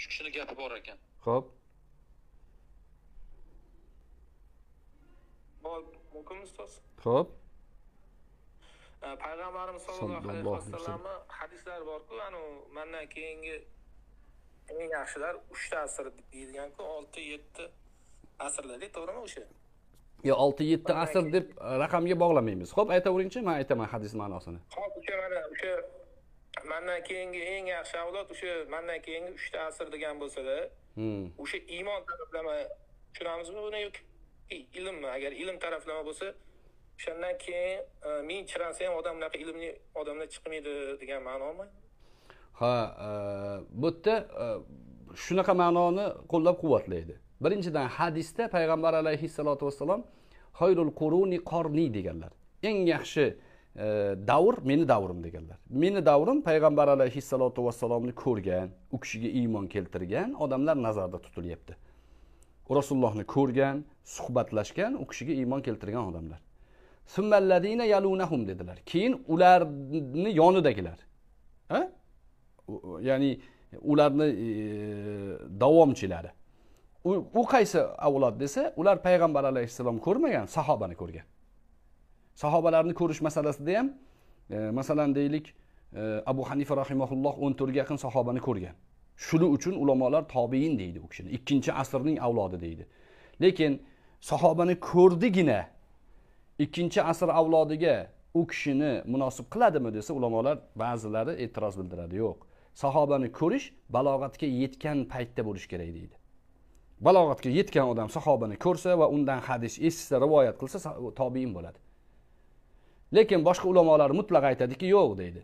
shu kishini gapi bor ekan ho'p mumkinmi ustoz ho'p e, payg'ambarimiz sallallohu alayhi vasallamni hadislari borku anavi mandan keyingi eng yaxshilar uchta asr deyilganku olti yetti asrlarda to'g'rimi o'sha yo olti yetti asr deb raqamga bog'lamaymiz ho'p aytaveringchi man aytaman hadis ma'nosini ho'p o'sha mana o'sha mandan keyingi eng yaxshi avlod o'sha mandan keyingi uchta asr degan bo'lsada hmm. o'sha iymon taraflama tushunamizmi buni yoki ilmmi agar ilm taraflama bo'lsa o'shandan keyin e, ming chiransa ham odam unaqa ilmli odamlar chiqmaydi degan ma'nomi ha e, bu yerda e, shunaqa ma'noni qo'llab quvvatlaydi birinchidan hadisda payg'ambar alayhissalotu vassalom xayrul quruni qorni deganlar eng yaxshi davr meni davrim deganlar meni davrim payg'ambar alayhissalotu vassalomni ko'rgan u kishiga iymon keltirgan odamlar nazarda tutilyapti rasulullohni ko'rgan suhbatlashgan u kishiga iymon keltirgan odamlar yalunahum dedilar keyin ularni yonidagilar ha ya'ni ularni e, davomchilari u qaysi avlod desa ular payg'ambar alayhissalom ko'rmagan sahobani ko'rgan sahobalarni ko'rish masalasida ham e, masalan deylik e, abu hanifa rahimaulloh o'n to'rtga yaqin sahobani ko'rgan shuning uchun ulamolar tobiin deydi u kishini ikkinchi asrning avlodi deydi lekin sahobani ko'rdigina ikkinchi asr avlodiga u kishini munosib qiladimi desa ulamolar ba'zilari e'tiroz bildiradi yo'q sahobani ko'rish balog'atga yetgan paytda bo'lishi kerak deydi balog'atga yetgan odam sahobani ko'rsa va undan hadis eshitsa rivoyat qilsa tobiin bo'ladi lekin boshqa ulamolar mutlaq aytadiki yo'q deydi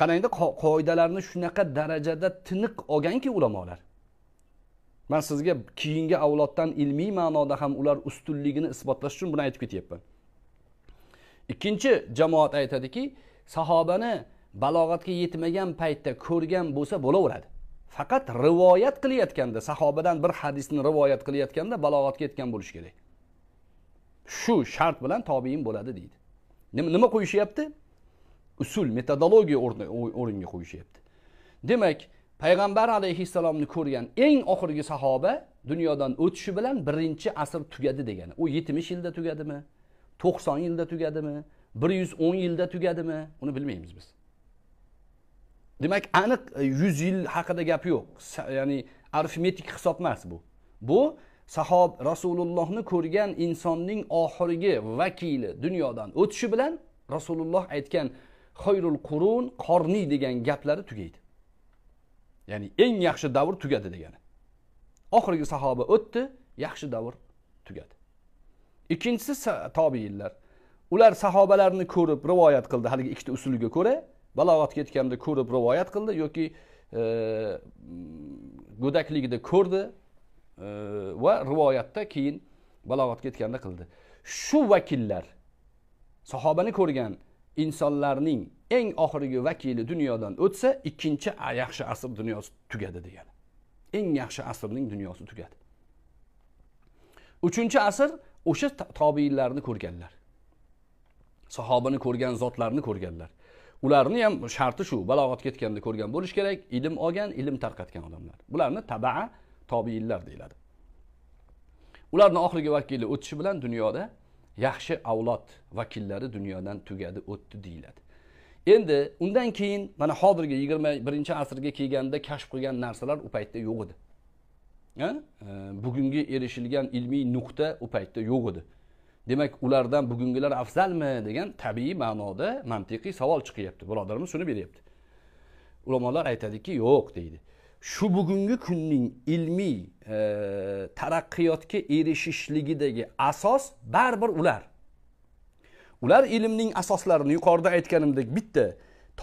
qarangda qoidalarni shunaqa darajada tiniq olganki ulamolar man sizga keyingi avloddan ilmiy ma'noda ham ular ustunligini isbotlash uchun buni aytib ketyapman ikkinchi jamoat aytadiki sahobani balog'atga yetmagan paytda ko'rgan bo'lsa bo'laveradi faqat rivoyat qilayotganda sahobadan bir hadisni rivoyat qilayotganda balog'atga yetgan bo'lishi kerak shu shart bilan tobiin bo'ladi deydi nima qo'yishyapti usul metodologiya o'ringa qo'yishyapti demak payg'ambar alayhissalomni ko'rgan eng oxirgi sahoba dunyodan o'tishi bilan birinchi asr tugadi degani u yetmish yilda tugadimi to'qson yilda tugadimi bir yuz o'n yilda tugadimi uni bilmaymiz biz demak aniq e, yuz yil haqida gap yo'q ya'ni arifmetik hisob emas bu bu sahob rasulullohni ko'rgan insonning oxirgi vakili dunyodan o'tishi bilan rasululloh aytgan xoyrul qurun qorniy degan gaplari tugaydi ya'ni eng yaxshi davr tugadi degani oxirgi sahoba o'tdi yaxshi davr tugadi ikkinchisi tobiinlar ular sahobalarni ko'rib rivoyat qildi haligi ikkita usulga ko'ra balog'atga yetganda ko'rib rivoyat qildi yoki e, go'dakligida ko'rdi va rivoyatda keyin balog'atga yetganda qildi shu vakillar sahobani ko'rgan insonlarning eng oxirgi vakili dunyodan o'tsa ikkinchi yaxshi asr dunyosi tugadi degan eng yaxshi asrning dunyosi tugadi uchinchi asr o'sha tobiinlarni ko'rganlar sahobani ko'rgan zotlarni ko'rganlar ularni ham sharti shu balog'atga yetganda ko'rgan bo'lishi kerak ilm olgan ilm tarqatgan odamlar bularni tabaa tobiinlar deyiladi ularni oxirgi vakili o'tishi bilan dunyoda yaxshi avlod vakillari dunyodan tugadi o'tdi deyiladi endi undan keyin mana hozirgi yigirma birinchi asrga kelganda kashf qilgan narsalar u paytda yo'q edi e, bugungi erishilgan ilmiy nuqta u paytda yo'q edi demak ulardan bugungilar afzalmi degan tabiiy ma'noda mantiqiy savol chiqyapti birodarimiz shuni beryapti ulamolar aytadiki yo'q deydi shu bugungi kunning ilmiy e, taraqqiyotga erishishligidagi asos baribir ular ular ilmning asoslarini yuqorida aytganimdek bitta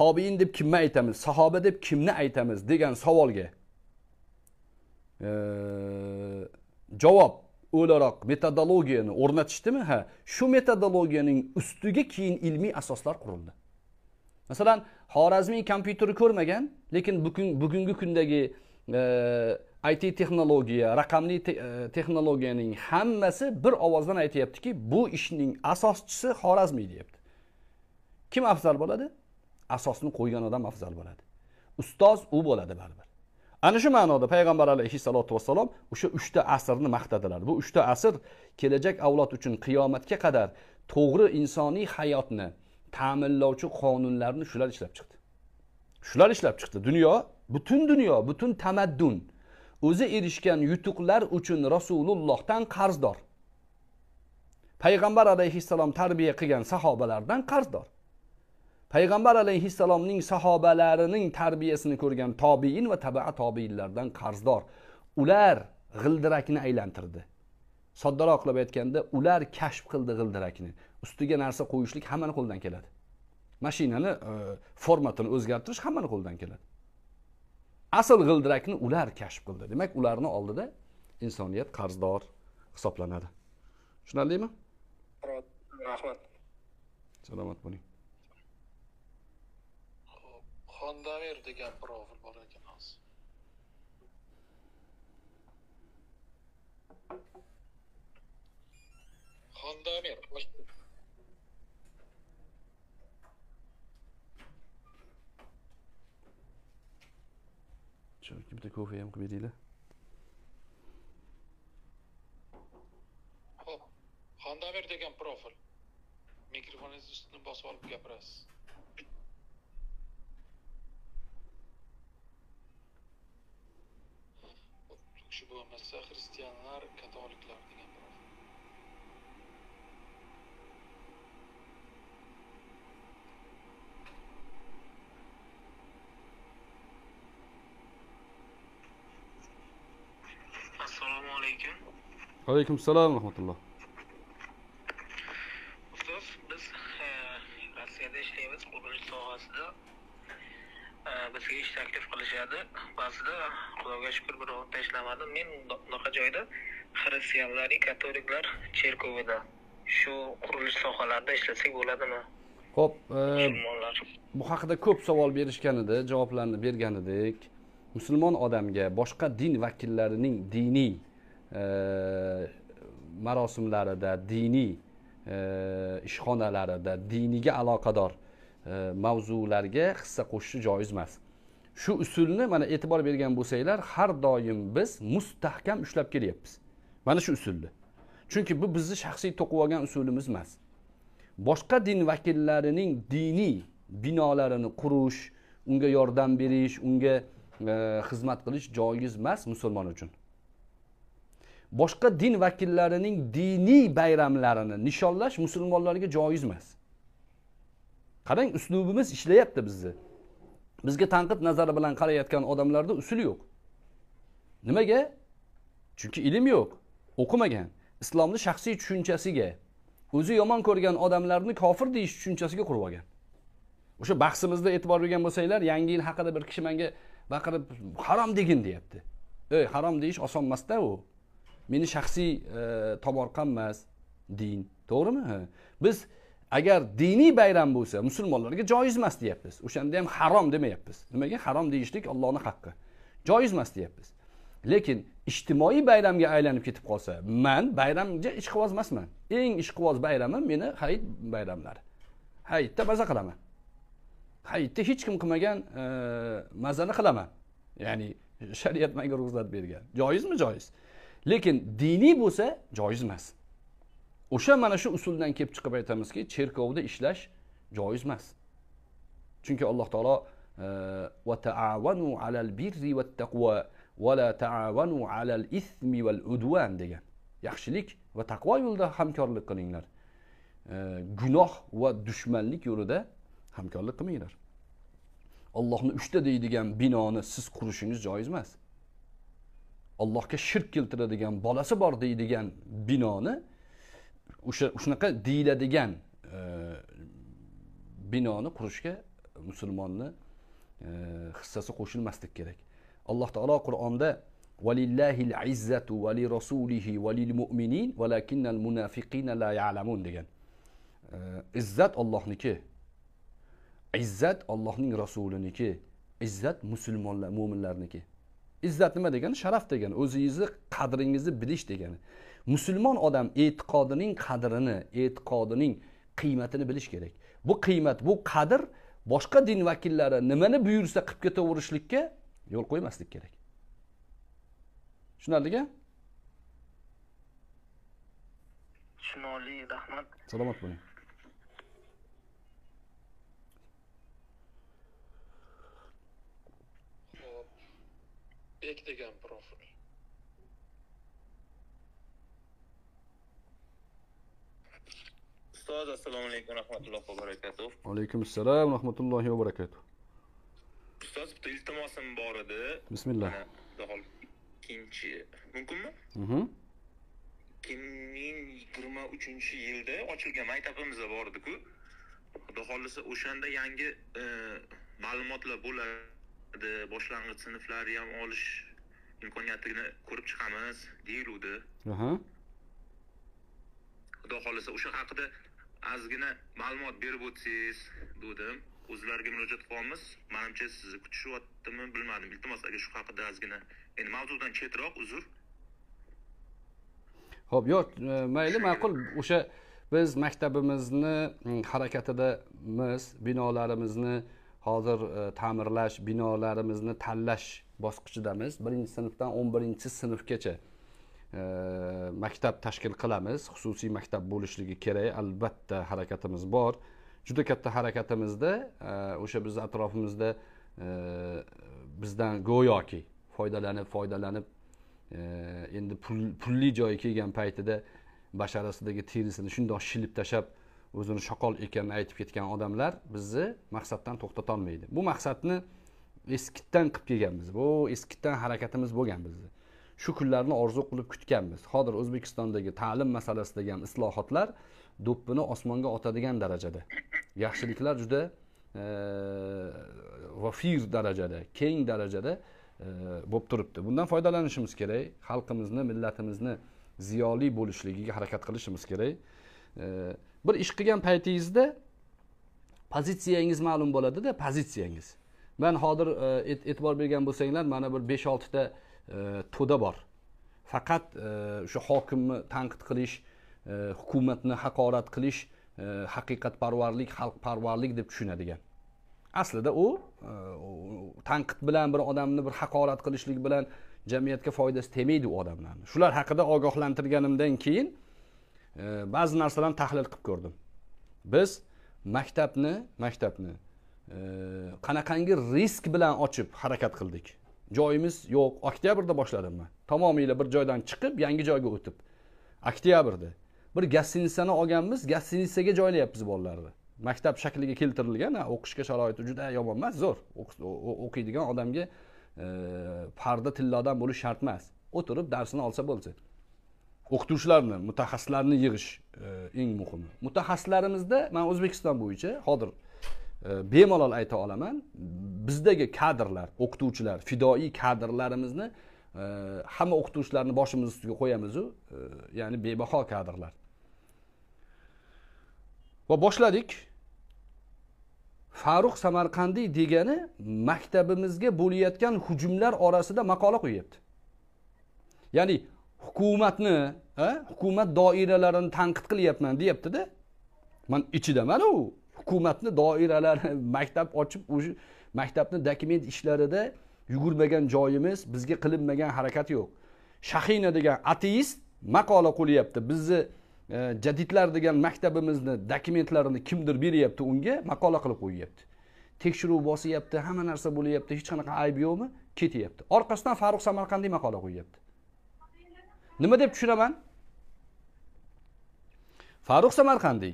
tobiin deb kimni aytamiz sahoba deb kimni aytamiz degan savolga e, javob o'laroq metodologiyani o'rnatishdimi ha shu metodologiyaning ustiga keyin ilmiy asoslar qurildi masalan xorazmiy kompyuterni ko'rmagan lekin bugun bugungi kundagi e, it texnologiya raqamli te, e, texnologiyaning hammasi bir ovozdan aytyaptiki bu ishning asoschisi xorazmiy deyapti kim afzal bo'ladi asosni qo'ygan odam afzal bo'ladi ustoz u bo'ladi baribir ana shu ma'noda payg'ambar alayhissalotu vassalom o'sha uchta asrni maqtadilar bu uchta asr kelajak avlod uchun qiyomatga qadar to'g'ri insoniy hayotni ta'minlovchi qonunlarni shular ishlab chiqdi shular ishlab chiqdi dunyo butun dunyo butun tamaddun o'zi erishgan yutuqlar uchun rasulullohdan qarzdor payg'ambar alayhissalom tarbiya qilgan sahobalardan qarzdor payg'ambar alayhissalomning sahobalarining tarbiyasini ko'rgan tobiin va taba tobiinlardan qarzdor ular g'ildirakni aylantirdi soddaroq qilib aytganda ular kashf qildi g'ildirakni ustiga narsa qo'yishlik hammani qo'lidan keladi mashinani e, formatini o'zgartirish hammani qo'lidan keladi asl g'ildirakni ular kashf qildi demak ularni oldida insoniyat qarzdor hisoblanadi tushunarlimi rahmat salomat bo'ling xondamir degan birovi bor ekan hozir xondamir Čau, bitta kofe ham qilib beringlar. Xo'p. Xandamir degan profil. Mikrofoningizni ustini bosib olib gapirasiz. Shu bo'lmasa xristianlar, katoliklar degan alaykum. Alaykum assalom va rahmatulloh. Ustoz, biz e, Rossiyada ishlaymiz, qurilish sohasida. E, bizga ish taklif qilishadi. Ba'zida Xudoga shukr birovta ishlamadim. Men bunaqa joyda xristianlar, katoliklar cherkovida shu qurilish sohalarida ishlasak bo'ladimi? Xo'p, e, bu haqida ko'p savol berishgan edi, javoblarni bergan edik. Musulmon odamga boshqa din vakillarining diniy marosimlarida diniy ishxonalarida diniga aloqador mavzularga hissa qo'shishi joiz emas shu usulni mana e'tibor bergan bo'lsanglar har doim biz mustahkam ushlab kelyapmiz mana shu usulni chunki bu bizni shaxsiy to'qib olgan usulimiz emas boshqa din vakillarining diniy binolarini qurish unga yordam berish unga xizmat qilish joiz emas musulmon uchun boshqa din vakillarining diniy bayramlarini nishonlash musulmonlarga joiz emas qarang uslubimiz ishlayapti bizni bizga tanqid nazari bilan qarayotgan odamlarda usul yo'q nimaga chunki ilm yo'q o'qimagan islomni shaxsiy tushunchasiga o'zi yomon ko'rgan odamlarni kofir deyish tushunchasiga qurib olgan o'sha bahsimizda e'tibor bergan bo'lsanglar yangi yil haqida bir kishi menga baqirib harom degin deyapti ey harom deyish oson emasda u meni shaxsiy e, tomorqam emas din to'g'rimi biz agar diniy bayram bo'lsa musulmonlarga joiz emas deyapmiz o'shanda ham harom demayapmiz nimaga harom deyishlik ollohni haqqi joiz emas deyapmiz lekin ijtimoiy bayramga aylanib ketib qolsa man bayramga ishqiboz emasman eng ishqiboz bayramim meni hayit bayramlari hayitda maza qilaman hayitda hech kim qilmagan e, mazani qilaman ya'ni shariat menga ruxsat bergan joizmi joiz lekin diniy bo'lsa joiz emas o'sha mana shu usuldan kelib chiqib aytamizki cherkovda ishlash joiz emas chunki alloh taolo va e, taavanu alal birri va taqvo va la taavanu alal ismi val udvan degan yaxshilik va taqvo yo'lida hamkorlik qilinglar e, gunoh va dushmanlik yo'lida hamkorlik qilmanglar ollohni uchta deydigan binoni siz qurishingiz joiz emas allohga shirk keltiradigan bolasi bor deydigan binoni o'sha shunaqa deyiladigan e, binoni qurishga musulmonni e, hissasi qo'shilmaslik kerak alloh taolo qur'onda degan e, izzat ollohniki izzat ollohning rasuliniki izzat musulmonlar mo'minlarniki izzat nima degani sharaf degani o'zingizni qadringizni bilish degani musulmon odam e'tiqodining qadrini e'tiqodining qiymatini bilish kerak bu qiymat bu qadr boshqa din vakillari nimani buyursa qilib ketaverishlikka yo'l qo'ymaslik kerak tushunarlika tushunarli rahmat salomat bo'ling bek degan profil ustoz assalomu alaykum rahmatullohi va barakatuh alaykum assalom rahmatullohi va barakatuh ustoz bitta iltimosim bor edi bismillah ikkinchi mumkinmi ikki mhm. ming yigirma uchinchi yilda ochilgan maktabimiz bor ediku xudo xohlasa o'shanda yangi e, ma'lumotlar bo'ladi boshlang'ich sinflari ham olish imkoniyatini ko'rib chiqamiz deyiluvdi xudo xohlasa o'sha haqida ozgina ma'lumot berib o'tsangiz dedim o'zlariga murojaat qilyapmiz manimcha sizni kutishyaptimi bilmadim iltimos agar shu haqida ozgina endi mavzudan chetroq uzr ho'p yo'q mayli ma'qul o'sha biz maktabimizni mm, harakatidamiz binolarimizni hozir e, ta'mirlash binolarimizni tanlash bosqichidamiz birinchi sinfdan o'n birinchi sinfgacha e, maktab tashkil qilamiz xususiy maktab bo'lishligi kerak albatta harakatimiz bor juda katta harakatimizda e, o'sha biz bizni atrofimizda e, bizdan go'yoki foydalanib foydalanib e, endi pulli joyi kelgan paytida basharasidagi terisini shundoq shilib tashlab o'zini shoqol ekanini aytib ketgan odamlar bizni maqsaddan to'xtatolmaydi bu maqsadni eskitdan qilib kelganmiz bu eskitdan harakatimiz bo'lgan bizni shu kunlarni orzu qilib kutganmiz hozir o'zbekistondagi ta'lim masalasidagi ham islohotlar do'ppini osmonga otadigan darajada yaxshiliklar juda e, vafir darajada keng darajada e, bo'lib turibdi bundan foydalanishimiz kerak xalqimizni millatimizni ziyoli bo'lishligiga harakat qilishimiz kerak e, bir ish qilgan paytingizda pozitsiyangiz ma'lum bo'ladida pozitsiyangiz man hozir e, e'tibor bergan bo'lsanglar mana bir besh oltita e, to'da bor faqat e, o'sha hokimni tanqid qilish hukumatni haqorat qilish haqiqatparvarlik xalqparvarlik deb tushunadigan aslida u tanqid bilan bir odamni bir haqorat qilishlik bilan jamiyatga foydasi tegmaydi u odamlarni shular haqida ogohlantirganimdan keyin ba'zi narsalarni tahlil qilib ko'rdim biz maktabni maktabni qanaqangi risk bilan ochib harakat qildik joyimiz yo'q oktyabrda boshladim man tamomiyla bir joydan chiqib yangi joyga o'tib oktyabrda bir gostinitsani olganmiz gostinitsaga joylayapmiz bolalarni maktab shakliga keltirilgan o'qishga sharoiti juda yomon emas zo'r o'qiydigan odamga parda tillodan bo'lishi shart emas o'tirib darsini olsa bo'lsa o'qituvchilarni mutaxassislarni yig'ish e, eng muhimi mutaxassislarimizda man o'zbekiston bo'yicha hozir e, bemalol ayta olaman bizdagi kadrlar o'qituvchilar fidoiy kadrlarimizni e, hamma o'qituvchilarni boshimiz ustiga qo'yamizu ya'ni bebaho kadrlar va boshladik farruh samarqandiy degani maktabimizga bo'layotgan hujumlar orasida maqola qo'yyapti ya'ni hukumatni hukumat doiralarini tanqid qilyapman deyaptida man ichidaman u hukumatni doiralari maktab ochib o'sha maktabni dokument ishlarida yugurmagan joyimiz bizga qilinmagan harakat yo'q shahina degan ateist maqola qo'lyapti bizni e, jadidlar degan maktabimizni dokumentlarini kimdir beryapti unga maqola qilib qo'yyapti tekshiruv bosyapti hamma narsa bo'lyapti hech qanaqa ayb yo'qmi ketyapti orqasidan farruh samarqandiy maqola qo'yyapti nima deb tushiraman farruh samarqandiy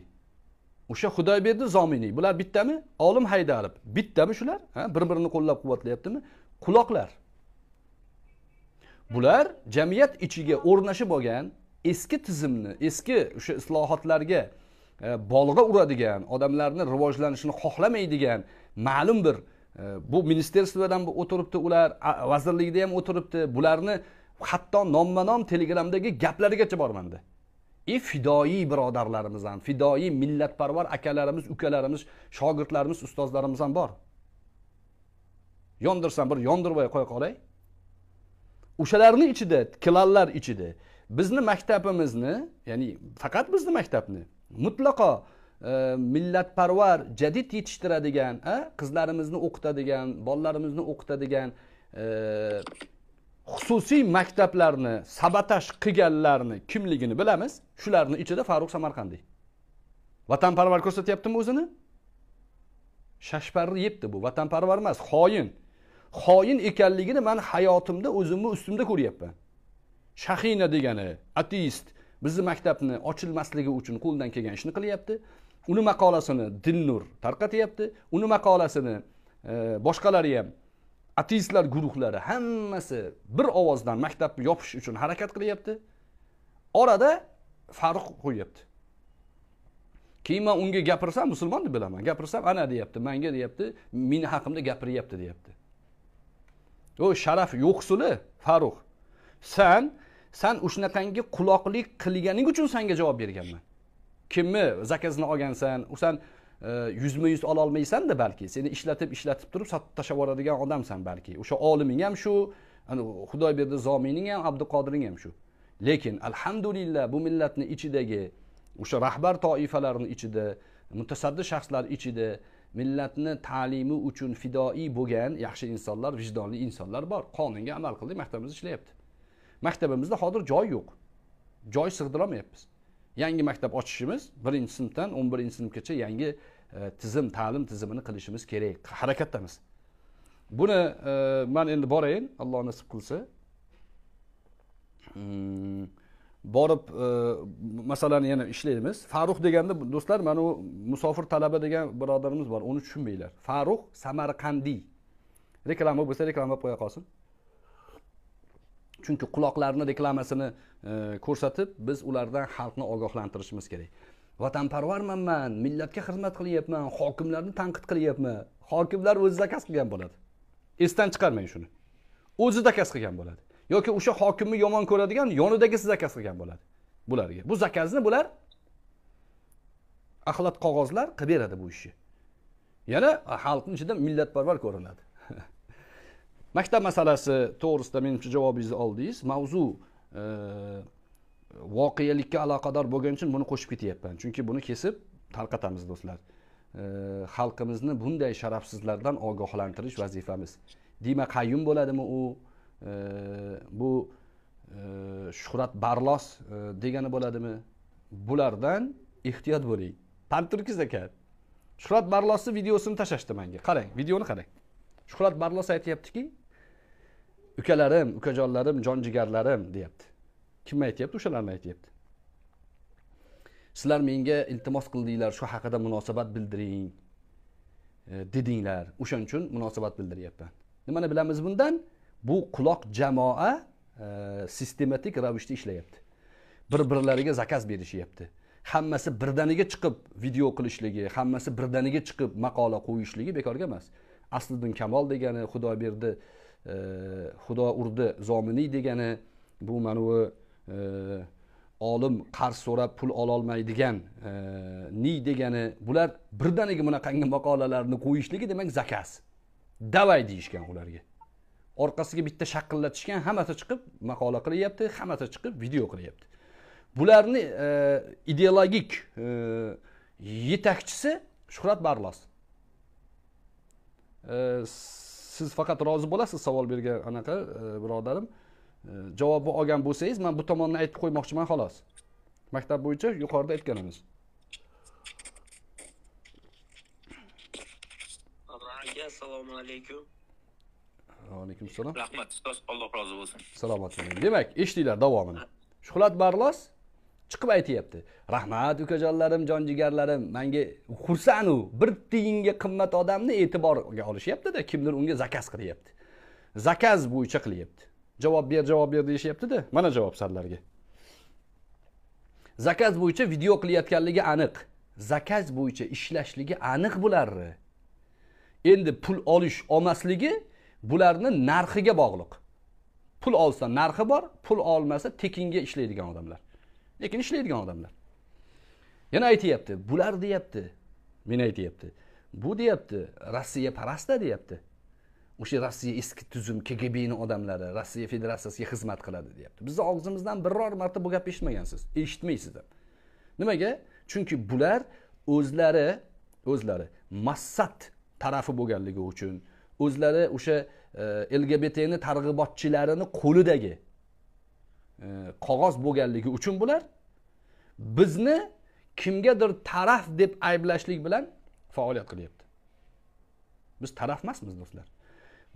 o'sha xudoyberdi zominiy bular bittami olim haydarov bittami shular bir birini qo'llab quvvatlayaptimi quloqlar bular jamiyat ichiga o'rnashib olgan eski tizimni eski o'sha islohotlarga e, bolg'a uradigan odamlarni rivojlanishini xohlamaydigan ma'lum bir e, bu ministerstvodan o'tiribdi ular vazirlikda ham o'tiribdi bularni hatto nomma nom telegramdagi gaplarigacha bormandi e fidoyiy birodarlarimiz ham fidoyiy millatparvar akalarimiz ukalarimiz shogirdlarimiz ustozlarimiz ham bor yondirsam bir yondirmay qo'ya qolay o'shalarni ichida klanlar ichida bizni maktabimizni ya'ni faqat bizni maktabni mutlaqo e, millatparvar jadid yetishtiradigan qizlarimizni o'qitadigan bolalarimizni o'qitadigan e, xususiy maktablarni sabotaj qilganlarni kimligini bilamiz shularni ichida farruh samarqandiy vatanparvar ko'rsatyaptimi o'zini shashparni yebdi bu vatanparvar emas xoin xoin ekanligini man hayotimda o'zimni ustimda ko'ryapman shahina degani ateist bizni maktabni ochilmasligi uchun qo'ldan kelgan ishni qilyapti uni maqolasini dilnur tarqatyapti uni maqolasini e, boshqalari ham ateistlar guruhlari hammasi bir ovozdan maktabni yopish uchun harakat qilyapti orada farq qo'yyapti keyin man unga gapirsam musulmon deb bilaman gapirsam ana deyapti manga deyapti meni haqimda gapiryapti deyapti u sharaf yo'qsuli farruh san san shunaqangi quloqlik qilganing uchun sanga javob berganman kimni zakazini olgansan san yuzma yuz ololmaysan da balki seni ishlatib ishlatib turib sotib tashlab yuboradigan odamsan balki o'sha oliming ham shu xudoy zomining ham abduqodiring ham shu lekin alhamdulillah bu millatni ichidagi o'sha rahbar toifalarni ichida mutasaddi shaxslar ichida millatni ta'limi uchun fidoiy bo'lgan yaxshi insonlar vijdonli insonlar bor qonunga amal qildik maktabimiz ishlayapti maktabimizda hozir joy yo'q joy sig'dirolmayapmiz yangi maktab ochishimiz birinchi sinfdan o'n birinchi sinfgacha yangi e, tizim ta'lim tizimini qilishimiz kerak harakatdamiz buni e, man endi borayin alloh nasib qilsa mm, borib e, masalani yana ishlaymiz farruh deganda do'stlar mana u musofir talaba degan birodarimiz bor uni tushunmanglar farruh samarqandiy reklama bo'lsa reklama qo'ya qolsin chunki quloqlarini reklamasini e, ko'rsatib biz ulardan xalqni ogohlantirishimiz kerak vatanparvarman man millatga xizmat qilyapman hokimlarni tanqid qilyapman hokimlar o'zi zakaz qilgan bo'ladi esdan chiqarmang shuni o'zi zakaz qilgan bo'ladi yoki o'sha hokimni yomon ko'radigan yonidagisi zakaz qilgan bo'ladi bularga bu zakazni bular axlat qog'ozlar qilib beradi bu ishni yana xalqni ichida millatparvar ko'rinadi maktab masalasi to'g'risida menimcha javobingizni oldingiz mavzu e, voqelikka aloqador bo'lgani uchun buni qo'shib ketyapman chunki buni kesib tarqatamiz do'stlar e, xalqimizni bunday sharafsizlardan ogohlantirish vazifamiz dima qayyum bo'ladimi u e, bu shuhrat barlos degani bo'ladimi bulardan ehtiyot bo'ling panturkiz aka shuhrat barlosni videosini tashlashdi menga qarang videoni qarang shuhrat barlos aytyaptiki ukalarim ukajonlarim jon jigarlarim deyapti kimni aytyapti o'shalarni aytyapti sizlar menga iltimos qildinglar shu haqida munosabat bildiring e, dedinglar o'shaning uchun munosabat bildiryapman nimani bilamiz bundan bu quloq jamoa e, sistematik ravishda ishlayapti bir birlariga zakaz berishyapti hammasi birdaniga chiqib video qilishligi hammasi birdaniga chiqib maqola qo'yishligi bekorga emas asliddin kamol degani berdi, xudo urdi zominiy degani bu bu e, olim qarz so'rab pul ololmaydigan e, ni degani bular birdaniga bunaqangi maqolalarni qo'yishligi demak zakaz davay deyishgan ularga orqasiga bitta shaqillatishgan hammasi chiqib maqola qilyapti hammasi chiqib video qilyapti bularni e, ideologik yetakchisi shuhrat barlos siz faqat rozi bo'lasiz savol bergan anaqa e, birodarim e, javobni olgan bo'lsangiz man bu tomonni aytib qo'ymoqchiman xolos maktab bo'yicha yuqorida aytganimiz aka assalomu alaykum alaykum assalom rahmat ustoz alloh rozi bo'lsin salomat bo'ling demak eshitinglar davomini shuhrat barlos chiqib aytyapti rahmat ukajonlarim jon jigarlarim manga xursandu u bir tiyinga qimmat odamni e'tiborga olishyaptida kimdir unga zakaz qilyapti zakaz bo'yicha qilyapti javob ber javob ber deyishyaptida mana javob sizlarga zakaz bo'yicha video qilayotganligi aniq zakaz bo'yicha ishlashligi aniq bularni endi pul olish olmasligi bularni narxiga bog'liq pul olsa narxi bor pul olmasa tekinga ishlaydigan odamlar lekin ishlaydigan odamlar yana aytyapti bular deyapti men aytyapti bu deyapti rossiya parasta deyapti o'sha rossiya eski tuzum kgbni odamlari rossiya federatsiyasiga xizmat qiladi deyapti bizni og'zimizdan biror marta bu gapni eshitmagansiz eshitmaysiz ham nimaga chunki bular o'zlari o'zlari massat tarafi bo'lganligi uchun o'zlari o'sha e, lgbtni targ'ibotchilarini qo'lidagi E, qog'oz bo'lganligi uchun bular bizni kimgadir taraf deb ayblashlik bilan faoliyat qilyapti biz taraf emasmiz do'stlar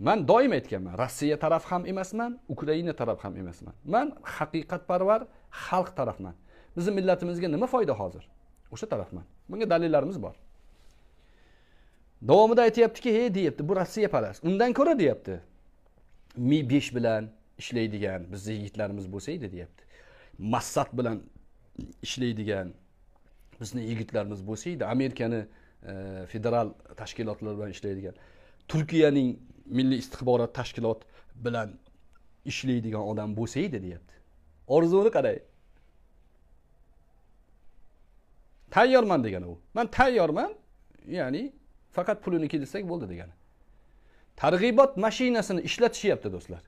man doim aytganman rossiya taraf ham emasman ukraina taraf ham emasman man haqiqatparvar xalq tarafman bizni millatimizga nima foyda hozir o'sha tarafman bunga dalillarimiz bor davomida aytyaptiki he deyapti bu rossiya palasi undan ko'ra deyapti mi besh bilan ishlaydigan bizni yigitlarimiz bo'lsa edi deyapti massat bilan ishlaydigan bizni yigitlarimiz bo'lsa edi amerikani e, federal tashkilotlar bilan ishlaydigan turkiyaning milliy istixborot tashkilot bilan ishlaydigan odam bo'lsa edi deyapti orzuni qaray tayyorman degani u man tayyorman ya'ni faqat pulini keltirsak bo'ldi degani targ'ibot mashinasini ishlatishyapti do'stlar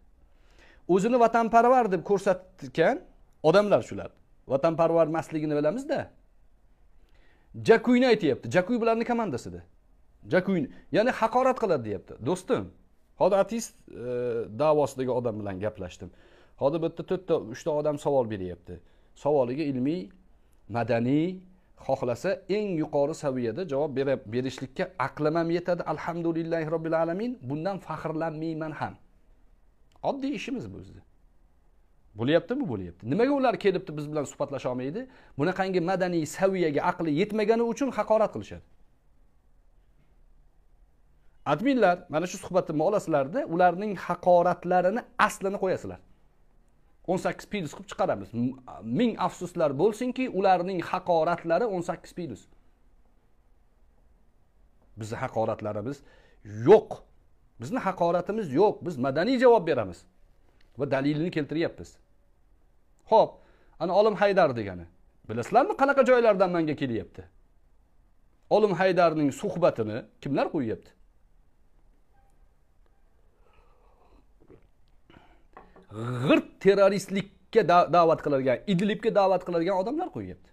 o'zini vatanparvar deb ko'rsatgan odamlar shular vatanparvar emasligini bilamizda jakuyni aytyapti jakuy bularni komandasida jakuy ya'ni haqorat qiladi deyapti do'stim hozir ateist e, davosidagi odam bilan gaplashdim hozir bu yerda to'rtta uchta odam savol beryapti savoliga ilmiy madaniy xohlasa eng yuqori saviyada javob berishlikka aqlim ham yetadi alhamdulillahi robbil alamin bundan faxrlanmayman ham oddiy ishimiz bu bizni bo'lyaptimi bo'lyapti nimaga ular kelibdi biz bilan suhbatlasha olmaydi bunaqangi madaniy saviyaga aqli yetmagani uchun haqorat qilishadi adminlar mana shu suhbatimni olasizlarda ularning haqoratlarini aslini qo'yasizlar o'n sakkiz qilib chiqaramiz ming afsuslar bo'lsinki ularning haqoratlari o'n sakkiz pidus bizni haqoratlarimiz yo'q bizni haqoratimiz yo'q biz madaniy javob beramiz va dalilini keltiryapmiz ho'p ana olim haydar degani bilasizlarmi qanaqa joylardan manga kelyapti olim haydarning suhbatini kimlar qo'yyapti g'irt terroristlikka da'vat qiladigan idlibga da'vat qiladigan odamlar qo'yyapti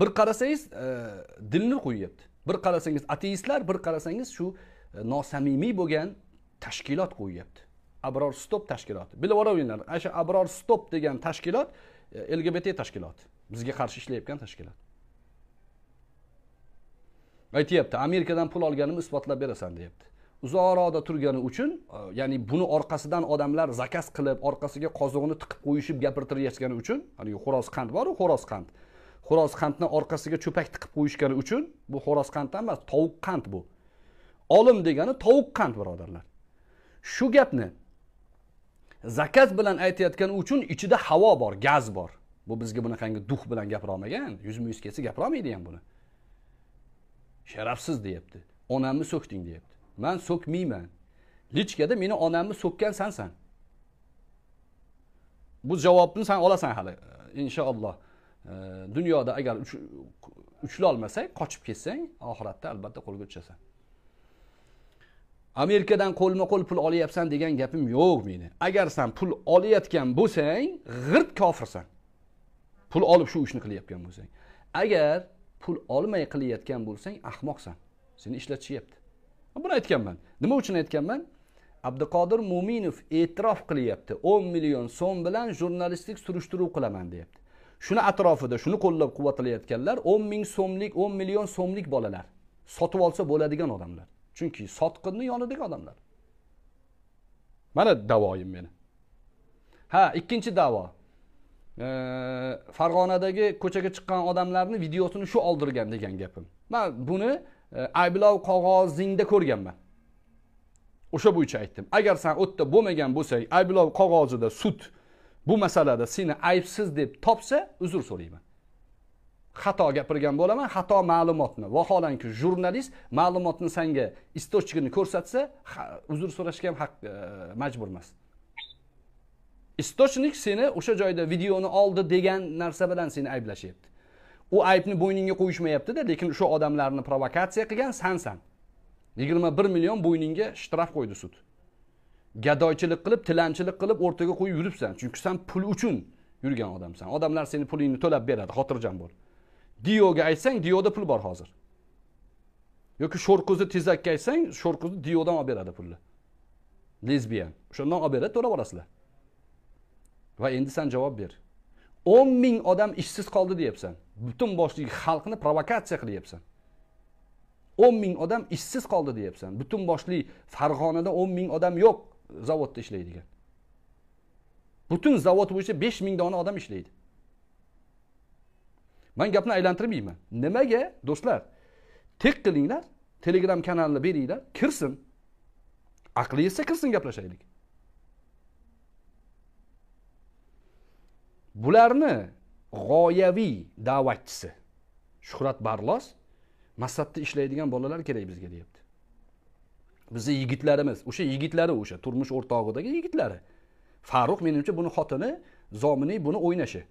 bir qarasangiz e, dinni qo'yyapti bir qarasangiz ateistlar bir qarasangiz shu nosamimiy bo'lgan tashkilot qo'yyapti abror stop tashkiloti bilib olaveringlar ana shu abror stop degan tashkilot e, lgbt tashkiloti bizga qarshi ishlayotgan tashkilot aytyapti amerikadan pul olganimni isbotlab berasan deyapti uzoqroqda turgani uchun e, ya'ni buni orqasidan odamlar zakaz qilib orqasiga qozig'ini tiqib qo'yishib gapirtirayotgani uchun haligi xo'roz qand boru xo'roz qand xo'roz qandni orqasiga cho'pak tiqib qo'yishgani uchun bu xo'roz qand emas tovuq qand bu olim degani qand birodarlar shu gapni zakat bilan aytayotgani uchun ichida havo bor gaz bor bu bizga bunaqangi duh bilan gapira olmagan yuzma yuz kelsa gapira olmaydi ham buni sharafsiz deyapti onamni so'kding deyapti man so'kmayman lichkada meni onamni so'kkan sansan bu javobni san olasan hali inshaalloh dunyoda agar uchlolmasang qochib ketsang oxiratda albatta qo'lga tushasan amerikadan qo'lma qo'l pul olyapsan degan gapim yo'q meni agar san pul olayotgan bo'lsang g'irt kofirsan pul olib shu ishni qilayotgan bo'lsang agar pul olmay qilayotgan bo'lsang ahmoqsan seni ishlatishyapti buni aytganman nima uchun aytganman abduqodir mo'minov e'tirof qilyapti o'n million so'm bilan jurnalistik surishtiruv qilaman deyapti shuni atrofida shuni qo'llab quvvatlayotganlar o'n ming so'mlik o'n million so'mlik bolalar sotib olsa bo'ladigan odamlar chunki sotqinni yonidagi odamlar mana davoyim meni ha ikkinchi davo e, farg'onadagi ko'chaga chiqqan odamlarni videosini shu oldirgan degan gapim man buni e, ayblov qog'ozingda ko'rganman o'sha bo'yicha aytdim agar san u yerda bo'lmagan bo'lsang ayblov qog'ozida sud bu masalada seni aybsiz deb topsa uzr so'rayman xato gapirgan bo'laman xato ma'lumotni vaholanki jurnalist ma'lumotni sanga istochnikini ko'rsatsa uzr so'rashga ham haq e, majbur emas istochnik seni o'sha joyda videoni oldi degan narsa bilan seni ayblashyapti u aybni bo'yningga qo'yishmayaptida lekin o'sha odamlarni provokatsiya qilgan sansan yigirma bir million bo'yningga shtraf qo'ydi sud gadoychilik qilib tilanchilik qilib o'rtaga qo'yib yuribsan chunki san pul uchun yurgan odamsan odamlar seni pulingni to'lab beradi xotirjam bo'l dioga aytsang dioda pul bor hozir yoki sho'rko'zi tezakka aytsang sho'rko'zi diodan olib beradi pulni lesbiyan o'shandan olib beradi to'lab olasizlar va endi san javob ber o'n ming odam ishsiz qoldi deyapsan butun boshli xalqni provokatsiya qilyapsan o'n ming odam ishsiz qoldi deyapsan butun boshli farg'onada o'n ming odam yo'q zavodda ishlaydigan butun zavod bo'yicha besh ming dona odam ishlaydi man gapni aylantirmayman nimaga do'stlar tek qilinglar telegram kanalini beringlar kirsin aqli yetsa kirsin gaplashaylik bularni g'oyaviy da'vatchisi shuhrat barlos massadda ishlaydigan bolalar kerak bizga deyapti bizni yigitlarimiz o'sha yigitlari o'sha turmush o'rtog'idagi yigitlari farruh menimcha buni xotini zominiy buni o'ynashi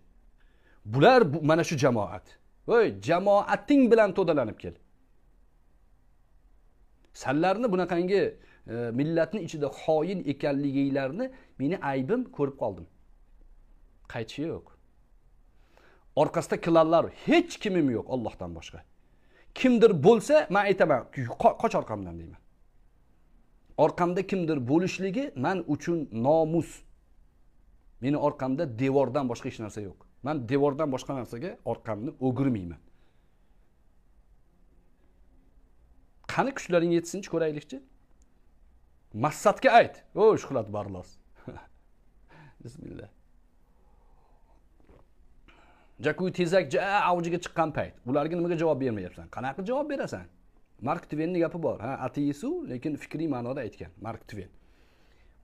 bular mana shu jamoat voy jamoating bilan to'dalanib kel sanlarni bunaqangi e, millatni ichida xoin ekanliginglarni meni aybim ko'rib qoldim qaytishi yo'q orqasida kilanlar hech kimim yo'q ollohdan boshqa kimdir bo'lsa man aytaman qoch orqamdan deyman orqamda kimdir bo'lishligi man uchun nomus meni orqamda devordan boshqa hech narsa yo'q man devordan boshqa narsaga orqamni o'girmayman qani kuchlaring yetsinchi ko'raylikchi massatga ayt o shuhrat barlos bismillah jaku tezak ja avjiga chiqqan payt ularga nimaga javob bermayapsan qanaqa javob berasan mark tvenni gapi bor ha ateisu lekin fikriy ma'noda aytgan mark tven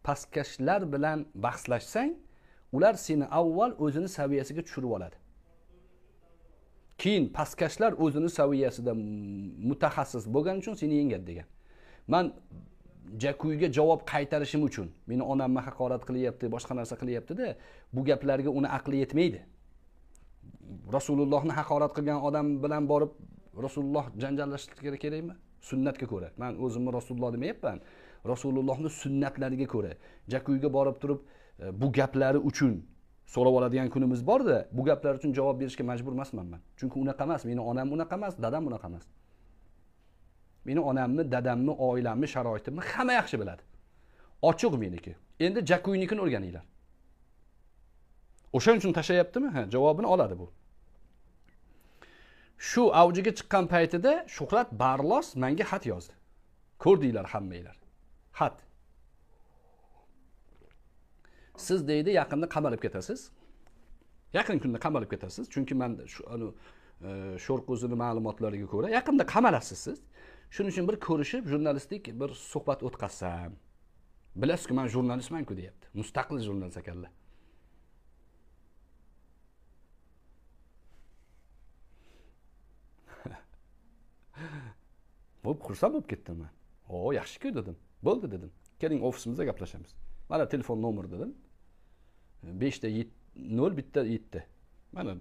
pastkashlar bilan bahslashsang ular seni avval o'zini saviyasiga tushirib oladi keyin pastkashlar o'zini saviyasida mutaxassis bo'lgani uchun seni yengadi degan man jakuyga javob qaytarishim uchun meni onamni haqorat qilyapti boshqa narsa qilyaptida bu gaplarga uni aqli yetmaydi rasulullohni haqorat qilgan odam bilan borib rasululloh janjallashishlik kerakmi sunnatga ko'ra man o'zimni rasululloh demayapman rasulullohni sunnatlariga ko'ra jakuyga borib turib E, bu gaplari uchun so'rab oladigan kunimiz borda bu gaplar uchun javob berishga majbur emasman man chunki unaqa emas meni onam unaqa emas dadam unaqa emas meni onamni dadamni oilamni sharoitimni hamma yaxshi biladi ochiq meniki endi jakuynikini o'rganinglar o'shaning uchun tashlayaptimi ha javobini oladi bu shu avjiga chiqqan paytida shuhrat barlos menga xat yozdi ko'rdinglar hammanglar xat siz deydi yaqinda qamalib ketasiz yaqin kunda qamalib ketasiz chunki man shu e, sho'rqo'zini ma'lumotlariga ko'ra yaqinda qamalasiz siz shuning uchun bir ko'rishib jurnalistik bir suhbat o'tkazsam bilasizku man jurnalistmanku deyapti mustaqil jurnalist ekanlar bo'lib xursand bo'lib ketdim man o yaxshiku dedim bo'ldi dedim keling ofisimizda gaplashamiz mana telefon nomeri dedim beshta nol bitta yetti mana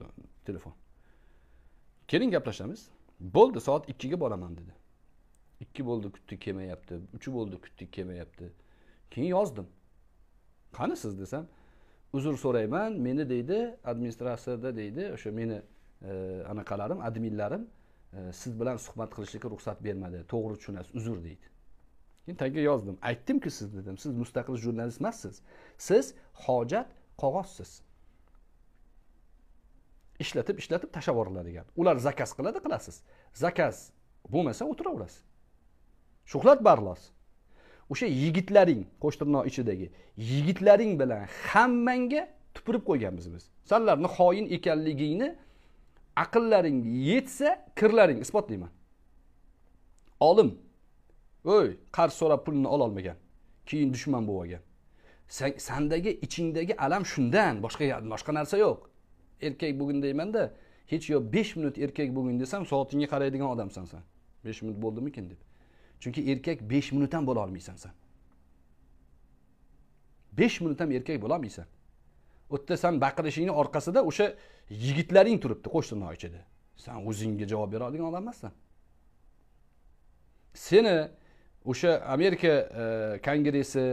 telefon keling gaplashamiz bo'ldi soat ikkiga boraman dedi ikki bo'ldi kutdik kelmayapti uchi bo'ldi kutdik kelmayapti keyin yozdim qani siz desam uzr so'rayman meni deydi administratsiyada deydi o'sha meni e, anaqalarim adminlarim e, siz bilan suhbat qilishlikka ruxsat bermadi to'g'ri tushunasiz uzr deydi keyin tagiga yozdim aytdimku siz dedim siz mustaqil jurnalist emassiz siz hojat qog'ozsiz ishlatib ishlatib tashlab yuboriladigan ular zakaz qiladi qilasiz zakaz bo'lmasa o'tiraverasiz shuhrat barlos o'sha yigitlaring qo'shtirnoq ichidagi yigitlaring bilan hammangga tupurib qo'yganmiz biz sanlarni xoin ekanligingni aqllaring yetsa kirlaring isbotlayman olim o'y qarz so'rab pulni ololmagan keyin dushman bo'lib olgan sandagi ichingdagi alam shundan boshqa boshqa narsa yo'q erkak bo'lgin deymanda hech yo'q besh minut erkak bo'lgin desam soatingga qaraydigan odamsan san besh minut bo'ldimikin deb chunki erkak besh minut ham bo'la olmaysan san besh minut ham erkak olmaysan u yerda san baqirishingni orqasida o'sha yigitlaring turibdi qo'shtirnoq ichida san o'zingga javob bera oladigan odam emassan seni o'sha amerika e, kongressi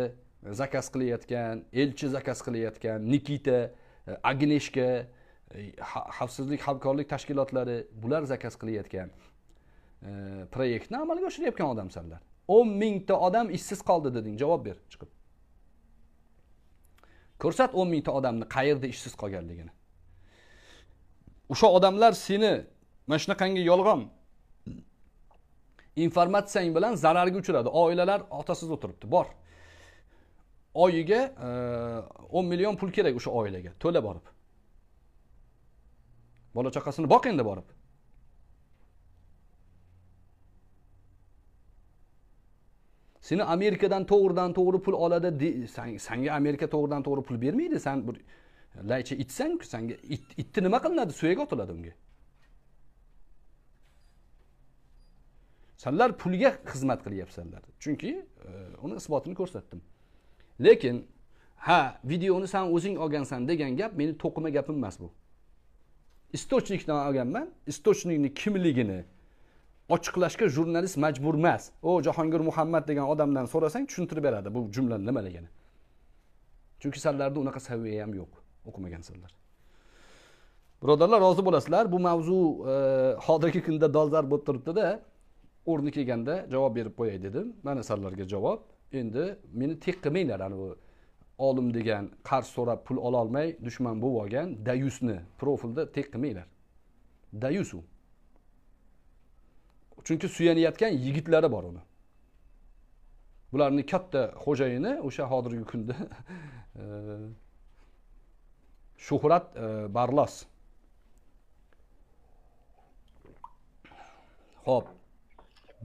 zakaz qilayotgan elchi zakaz qilayotgan nikita e, agneshka e, xavfsizlik hamkorlik tashkilotlari bular zakaz qilayotgan e, proyektni amalga oshirayotgan odamsanlar o'n mingta odam ishsiz qoldi deding javob ber chiqib ko'rsat o'n mingta odamni qayerda ishsiz qolganligini o'sha odamlar seni mana shunaqangi yolg'on informatsiyang bilan zararga uchradi oilalar otasiz o'tiribdi bor oyiga e, o'n million pul kerak o'sha oilaga to'la borib bola chaqasini boq endi borib seni amerikadan to'g'ridan to'g'ri pul oladi sanga amerika to'g'ridan to'g'ri pul bermaydi san bir laycha ichsangku sanga itni nima qilinadi suyak otiladi unga sanlar pulga xizmat qilyapsanlar chunki e, uni isbotini ko'rsatdim lekin ha videoni san o'zing olgansan degan gap meni to'qima gapim emas bu istochnikdan olganman istochnikni kimligini ochiqlashga jurnalist majbur emas o jahongir muhammad degan odamdan so'rasang tushuntirib beradi bu jumla nimaligini chunki sanlarda unaqa saviya ham yo'q o'qimagansizlar birodarlar rozi bo'lasizlar bu mavzu e, hozirgi kunda dolzarb bo'lib turibdida o'rni kelganda javob berib qo'yay dedim mana sanlarga javob endi meni tek qilmanglar anavi olim degan qarz so'rab pul ololmay dushman bo'lib olgan dayusni profilda tek qilmanglar dayus u chunki suyanayotgan yigitlari bor uni bularni katta xo'jayini o'sha hozirgi kunda e, shuhrat e, barlos ho'p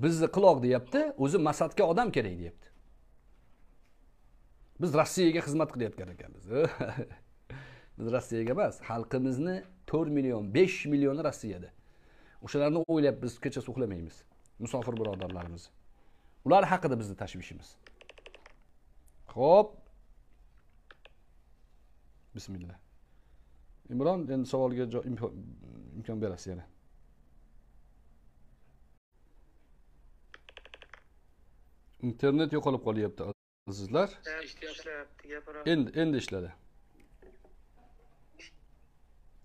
bizni qiloq deyapti o'zi masadga odam kerak deyapti biz rossiyaga xizmat qilayotgan ekanmiz biz rossiyaga emas xalqimizni to'rt million besh millioni rossiyada o'shalarni o'ylab biz kecha uxlamaymiz musofir birodarlarimiz ular haqida bizni tashvishimiz ho'p bismillah imron endi savolga imkon berasiz yana internet yo'qolib qolyapti Azizler, İndi, indi işledi.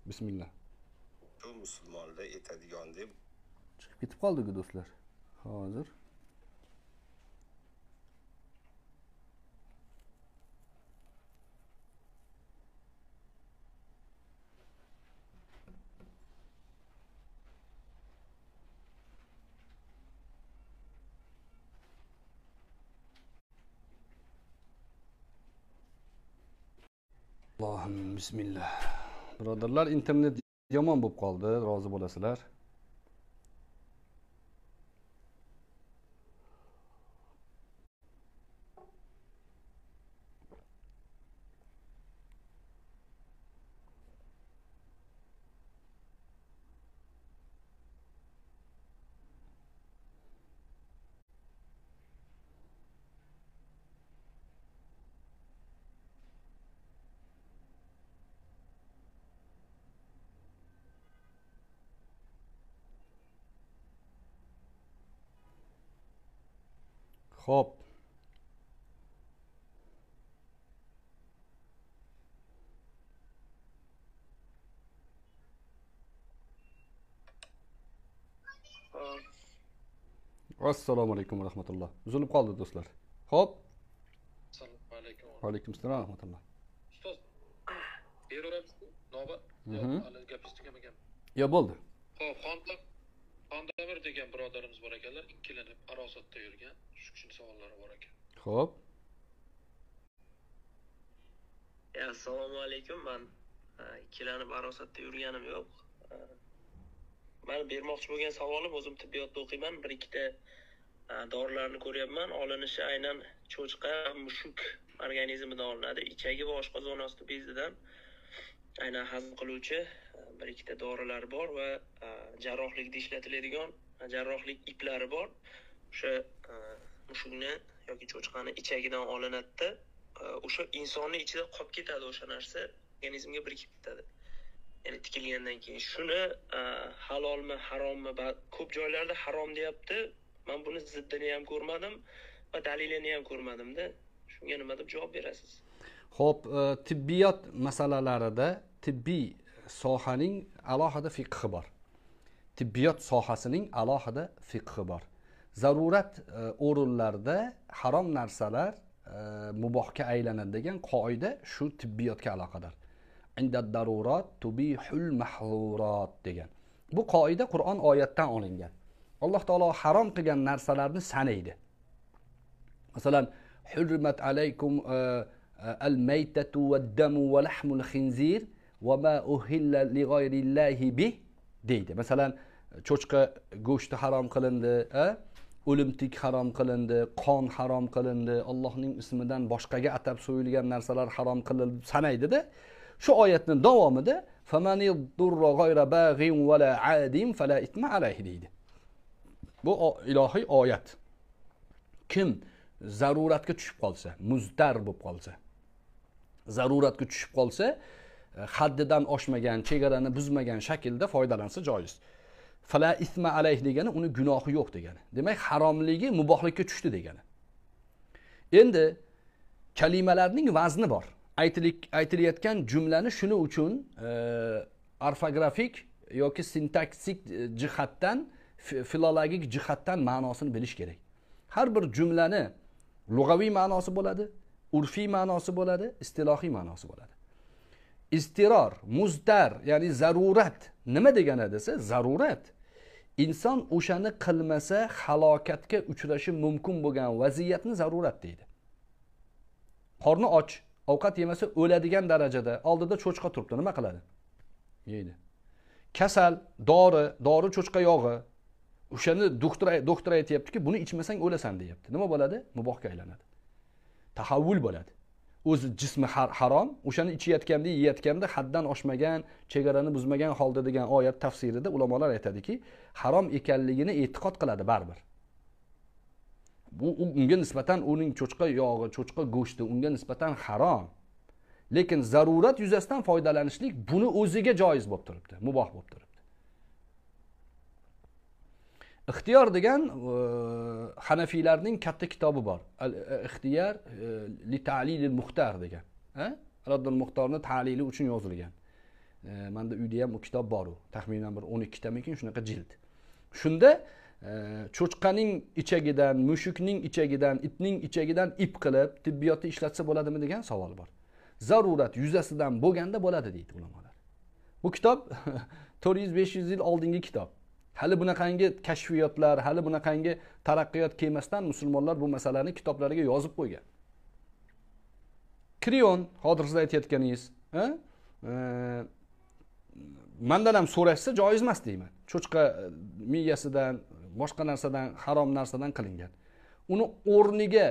Bismillah. Bu musulmonlar etadigan deb chiqib ketib qoldi-ku do'stlar. Hozir bismillah birodarlar internet yomon bo'lib qoldi rozi bo'lasizlar Hop. Assalamu alaikum ve rahmetullah. Uzunlup kaldı dostlar. Hop. Assalamu alaikum. Aleyküm selam ve rahmetullah. Ustoz, bir oramızda navbat. Hı hı. Alır gapiz sondamir degan birodarimiz bor ekanlar ikkilanib arosatda yurgan shu kishini savollari bor ekan ho'p assalomu alaykum man ikkilanib arosatda yurganim yo'q man bermoqchi bo'lgan savolim o'zim tibbiyotda o'qiyman bir ikkita dorilarni ko'ryapman olinishi aynan cho'chqa mushuk organizmidan olinadi ichagi va oshqozon osti bezidan aynan hazm qiluvchi bir ikkita dorilar bor va e, jarrohlikda ishlatiladigan e, jarrohlik iplari bor o'sha e, mushukni yoki cho'chqani ichagidan olinadida o'sha insonni ichida qolib ketadi o'sha narsa organizmga birikib ketadi ya'ni tikilgandan keyin shuni halolmi harommi ko'p joylarda harom deyapti man buni ziddini ham ko'rmadim va dalilini ham ko'rmadimda shunga nima deb javob berasiz ho'p tibbiyot masalalarida tibbiy sohaning alohida fiqhi bor tibbiyot sohasining alohida fiqhi bor zarurat e, o'rinlarda harom narsalar e, mubohga aylanadi degan qoida shu tibbiyotga aloqador inda darurat tubihul mahzurot degan bu qoida qur'on oyatdan olingan alloh taolo harom qilgan narsalarni sanaydi masalan hurmat alaykum e, al maytatu va damu va lahmul xinzir ve وَمَا اُهِلَّ لِغَيْرِ اللّٰهِ بِهِ deydi. Mesela cho'chqa go'shti harom qilindi e? o'limtik e? harom qilindi qon harom qilindi allohning ismidan boshqaga atab so'yilgan narsalar harom qilindi sanaydida shu oyatni davomida deydi bu ilahi ayet kim zaruratga tushib qolsa muztar bo'lib qolsa zaruratga tushib qolsa haddidan oshmagan chegarani buzmagan shaklda foydalansa joiz fala isma alayh degani uni gunohi yo'q degani demak haromligi mubohlikka tushdi degani endi kalimalarning vazni bor aytilayotgan jumlani shuning uchun e, orfografik yoki sintaksik jihatdan filologik jihatdan ma'nosini bilish kerak har bir jumlani lug'aviy ma'nosi bo'ladi urfiy ma'nosi bo'ladi istilohiy ma'nosi bo'ladi istiror muzdar ya'ni zarurat nima degani desa zarurat inson o'shani qilmasa halokatga uchrashi mumkin bo'lgan vaziyatni zarurat deydi qorni och ovqat yemasa o'ladigan darajada oldida cho'chqa turibdi nima qiladi yeydi kasal dori dori cho'chqa yog'i o'shani doktor doktor aytyaptiki buni ichmasang o'lasan deyapti nima bo'ladi mubohga aylanadi tahavvul bo'ladi o'zi jismi harom o'shani ichayotganda yeyayotganda haddan oshmagan chegarani buzmagan holda degan oyat tafsirida ulamolar aytadiki harom ekanligini e'tiqod qiladi baribir bu unga nisbatan uning cho'chqa yog'i cho'chqa go'shti unga nisbatan harom lekin zarurat yuzasidan foydalanishlik buni o'ziga joiz bo'lib turibdi muboh bo'lib turibdi ixtiyor degan e, hanafiylarning katta kitobi bor al e, ixtiyor e, li talili muxtar degan raddul muxtorni talili uchun yozilgan manda uyda ham u kitob bor u taxminan bir o'n ikkitamikin shunaqa jild shunda cho'chqaning ichagidan mushukning ichagidan itning ichagidan ip qilib tibbiyotda ishlatsa bo'ladimi degan savol bor zarurat yuzasidan bo'lganda bo'ladi deydi ulamolar bu kitob to'rt yuz besh yuz yil oldingi kitob hali bunaqangi kashfiyotlar hali bunaqangi taraqqiyot kelmasdan musulmonlar bu masalani kitoblariga yozib qo'ygan krion hozir siz aytayotganingiz mandan ham so'rashsa joiz emas deyman cho'chqa e, miyasidan boshqa narsadan harom narsadan qilingan uni o'rniga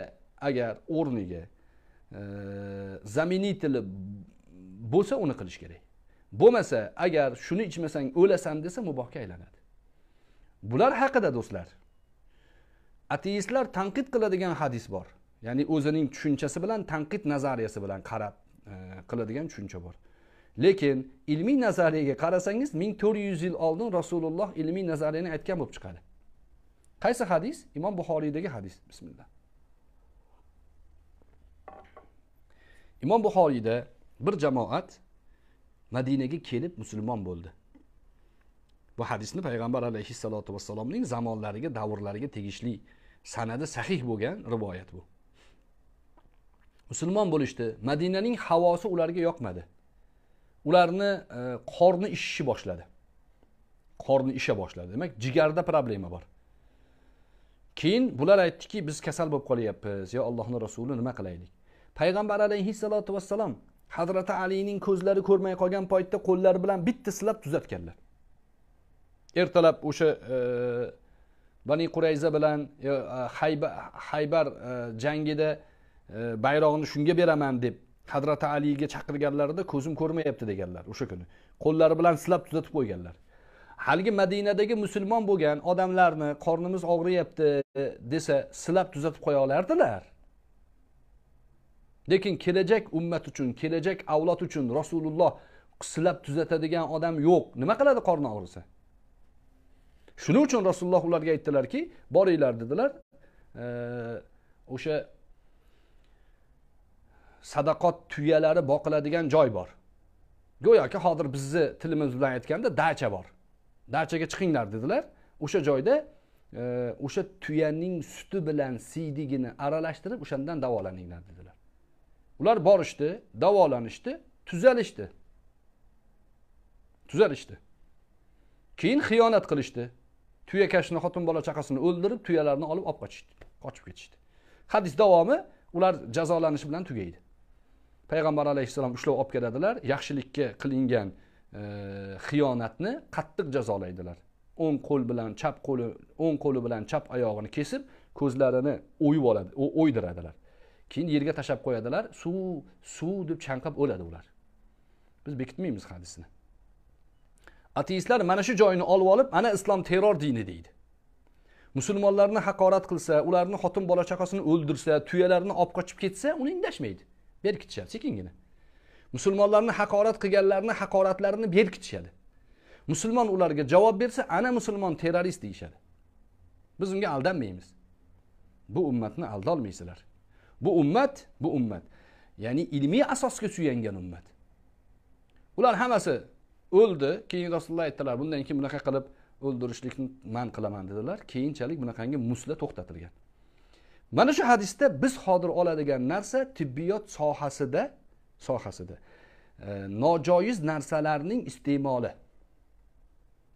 agar o'rniga e, zaminiy tili bo'lsa uni qilish kerak bo'lmasa agar shuni ichmasang o'lasan desa mubohga aylanadi bular haqida do'stlar ateistlar tanqid qiladigan hadis bor ya'ni o'zining tushunchasi bilan tanqid nazariyasi bilan qarab e, qiladigan tushuncha bor lekin ilmiy nazariyaga qarasangiz ming to'rt yuz yil oldin rasululloh ilmiy nazariyani aytgan bo'lib chiqadi qaysi hadis imom buxoriydagi hadis bismillah imom buxoriyda bir jamoat madinaga kelib musulmon bo'ldi bu hadisni payg'ambar alayhissalotu vassalomning zamonlariga davrlariga tegishli sanadi sahih bo'lgan rivoyat bu musulmon bo'lishdi madinaning havosi ularga yoqmadi ularni e, qorni e, boshladi qorni isha boshladi demak jigarda problema bor keyin bular aytdiki biz kasal bo'lib qolyapmiz yo allohni rasuli nima qilaylik payg'ambar alayhissalotu vassalom hazrati alining ko'zlari ko'rmay qolgan paytda qo'llari bilan bitta silab tuzatganlar ertalab o'sha e, bani qurayza bilan e, haybar e, jangida bayrog'ini shunga beraman deb hadrati aliga chaqirganlarida ko'zim ko'rmayapti deganlar o'sha kuni qo'llari bilan silab tuzatib qo'yganlar haligi madinadagi musulmon bo'lgan odamlarni qornimiz og'riyapti desa silab tuzatib qo'ya olardilar lekin kelajak ummat uchun kelajak avlod uchun rasululloh silab tuzatadigan odam yo'q nima qiladi qorni og'risa shuning uchun rasululloh ularga aytdilarki boringlar dedilar o'sha sadaqot tuyalari boqiladigan joy bor go'yoki hozir bizni tilimiz bilan aytganda dacha bor dachaga chiqinglar dedilar o'sha joyda e, o'sha tuyaning suti bilan siydigini aralashtirib o'shandan davolaninglar dedilar ular borishdi davolanishdi tuzalishdi tuzalishdi keyin xiyonat qilishdi tuyakashni xotin bola chaqasini o'ldirib tuyalarni olib olib qochishdi qochib ketishdi hadis davomi ular jazolanish bilan tugaydi payg'ambar alayhissalom ushlab olib keladilar yaxshilikka qilingan e, xiyonatni e, qattiq jazolaydilar o'ng qo'l bilan chap qo'li o'ng qo'li bilan chap oyog'ini kesib ko'zlarini o'yib oladi o'ydiradilar keyin yerga tashlab qo'yadilar suv suv deb chanqab o'ladi ular biz bekitmaymiz hadisni ateistlar mana shu joyini olib olib ana islom terror dini deydi musulmonlarni haqorat qilsa ularni xotin bola chaqasini o'ldirsa tuyalarini olib qochib ketsa uni indashmaydi berkitishadi sekingina musulmonlarni haqorat qilganlarni haqoratlarini berkitishadi musulmon ularga javob bersa ana musulmon terrorist deyishadi biz unga aldanmaymiz bu ummatni aldolmaysizlar bu ummat bu ummat ya'ni ilmiy asosga suyangan ummat ular hammasi o'ldi keyin rasululloh aytdilar bundan keyin bunaqa qilib o'ldirishlikni man qilaman dedilar keyinchalik bunaqangi musla to'xtatilgan mana shu hadisda biz hozir oladigan narsa tibbiyot sohasida sohasida e, nojoiz narsalarning iste'moli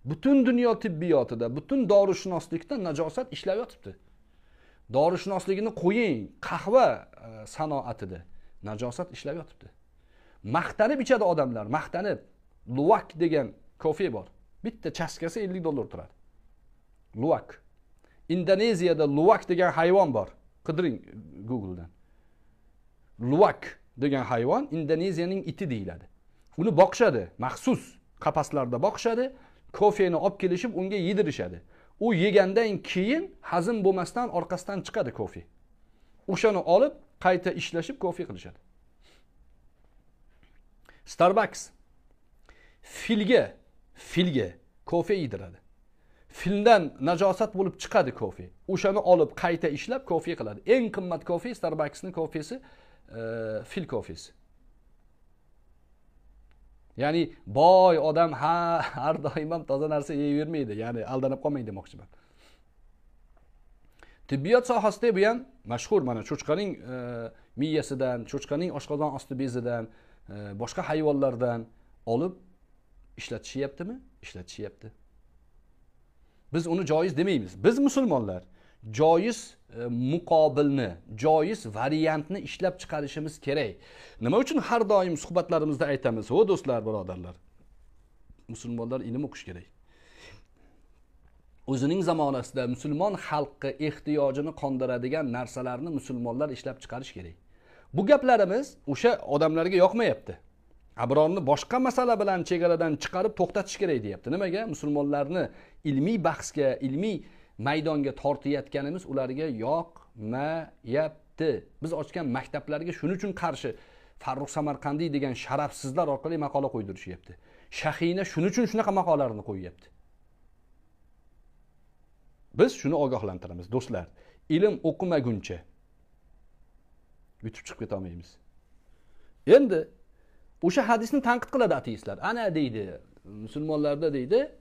butun dunyo tibbiyotida butun dorishunoslikda najosat ishlab yotibdi dorishunosligini qo'ying qahva e, sanoatida najosat ishlab yotibdi maqtanib ichadi odamlar maqtanib luvak degan kofe bor bitta chaskasi ellik dollar turadi luvak indoneziyada luvak degan hayvon bor qidiring googledan luvak degan hayvon indoneziyaning iti deyiladi uni boqishadi maxsus qafaslarda boqishadi kofeni olib kelishib unga yedirishadi u yegandan keyin hazm bo'lmasdan orqasidan chiqadi kofe o'shani olib qayta ishlashib kofe qilishadi starbucks filga filga kofe yediradi fildan najosat bo'lib chiqadi kofe o'shani olib qayta ishlab kofe qiladi eng qimmat kofe Starbucksning kofesi e, fil kofesi ya'ni boy odam ha har doim ham toza narsa yeyvermaydi ya'ni aldanib qolmang demoqchiman tibbiyot sohasida bu ham mashhur mana cho'chqaning e, miyasidan cho'chqaning oshqozon osti bezidan e, boshqa hayvonlardan olib ishlatishyaptimi ishlatishyapti biz uni joiz demaymiz biz musulmonlar joiz e, muqobilni joiz variantni ishlab chiqarishimiz kerak nima uchun har doim suhbatlarimizda aytamiz ho do'stlar birodarlar musulmonlar ilm o'qish kerak o'zining zamonasida musulmon xalqi ehtiyojini qondiradigan narsalarni musulmonlar ishlab chiqarish kerak bu gaplarimiz o'sha odamlarga yoqmayapti abrorni boshqa masala bilan chegaradan chiqarib to'xtatish kerak deyapti nimaga musulmonlarni ilmiy bahsga ilmiy maydonga tortayotganimiz ularga yoqmayapti biz ochgan maktablarga shuning uchun qarshi farruh samarqandiy degan sharafsizlar orqali maqola qo'ydirishyapti shahina shuning uchun shunaqa maqolalarni qo'yyapti biz shuni ogohlantiramiz do'stlar ilm o'qimaguncha yutib chiqib ketolmaymiz endi o'sha hadisni tanqid qiladi ateistlar ana deydi musulmonlarda deydi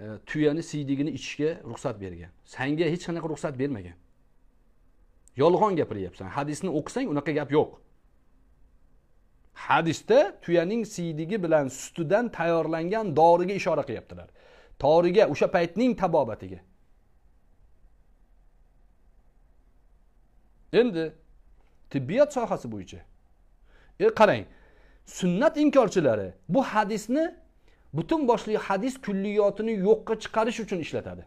e, tuyani siydigini ichishga ruxsat bergan sanga hech qanaqa ruxsat bermagan yolg'on gapiryapsan hadisni o'qisang unaqa gap yo'q hadisda tuyaning siydigi bilan sutidan tayyorlangan doriga ishora qilyaptilar toriga o'sha paytning tabobatiga endi tibbiyot sohasi bo'yicha e qarang sunnat inkorchilari bu hadisni butun boshli hadis kulliyotini yo'qqa chiqarish uchun ishlatadi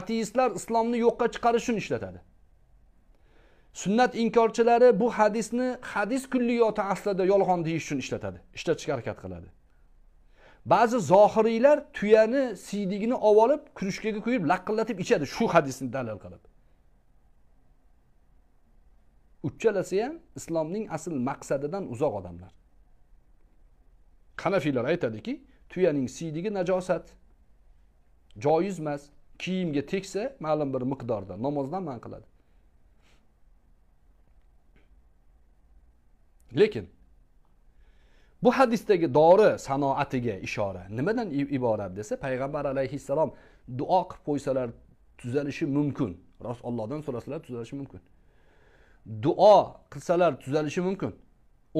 ateistlar islomni yo'qqa chiqarish uchun ishlatadi sunnat inkorchilari bu hadisni hadis kulliyoti aslida yolg'on deyish uchun ishlatadi ishlatishga harakat qiladi ba'zi zohiriylar tuyani siydigini olib olib krujkaga quyib laqillatib ichadi shu hadisni dalil qilib uchalasi ham islomning asl maqsadidan uzoq odamlar hanafiylar aytadiki tuyaning siydigi najosat joiz emas kiyimga tegsa ma'lum bir miqdorda namozdan man qiladi lekin bu hadisdagi dori sanoatiga ishora nimadan iborat desa payg'ambar alayhissalom duo qilib qo'ysalar tuzalishi mumkin rost ollohdan so'rasalar tuzalishi mumkin duo qilsalar tuzalishi mumkin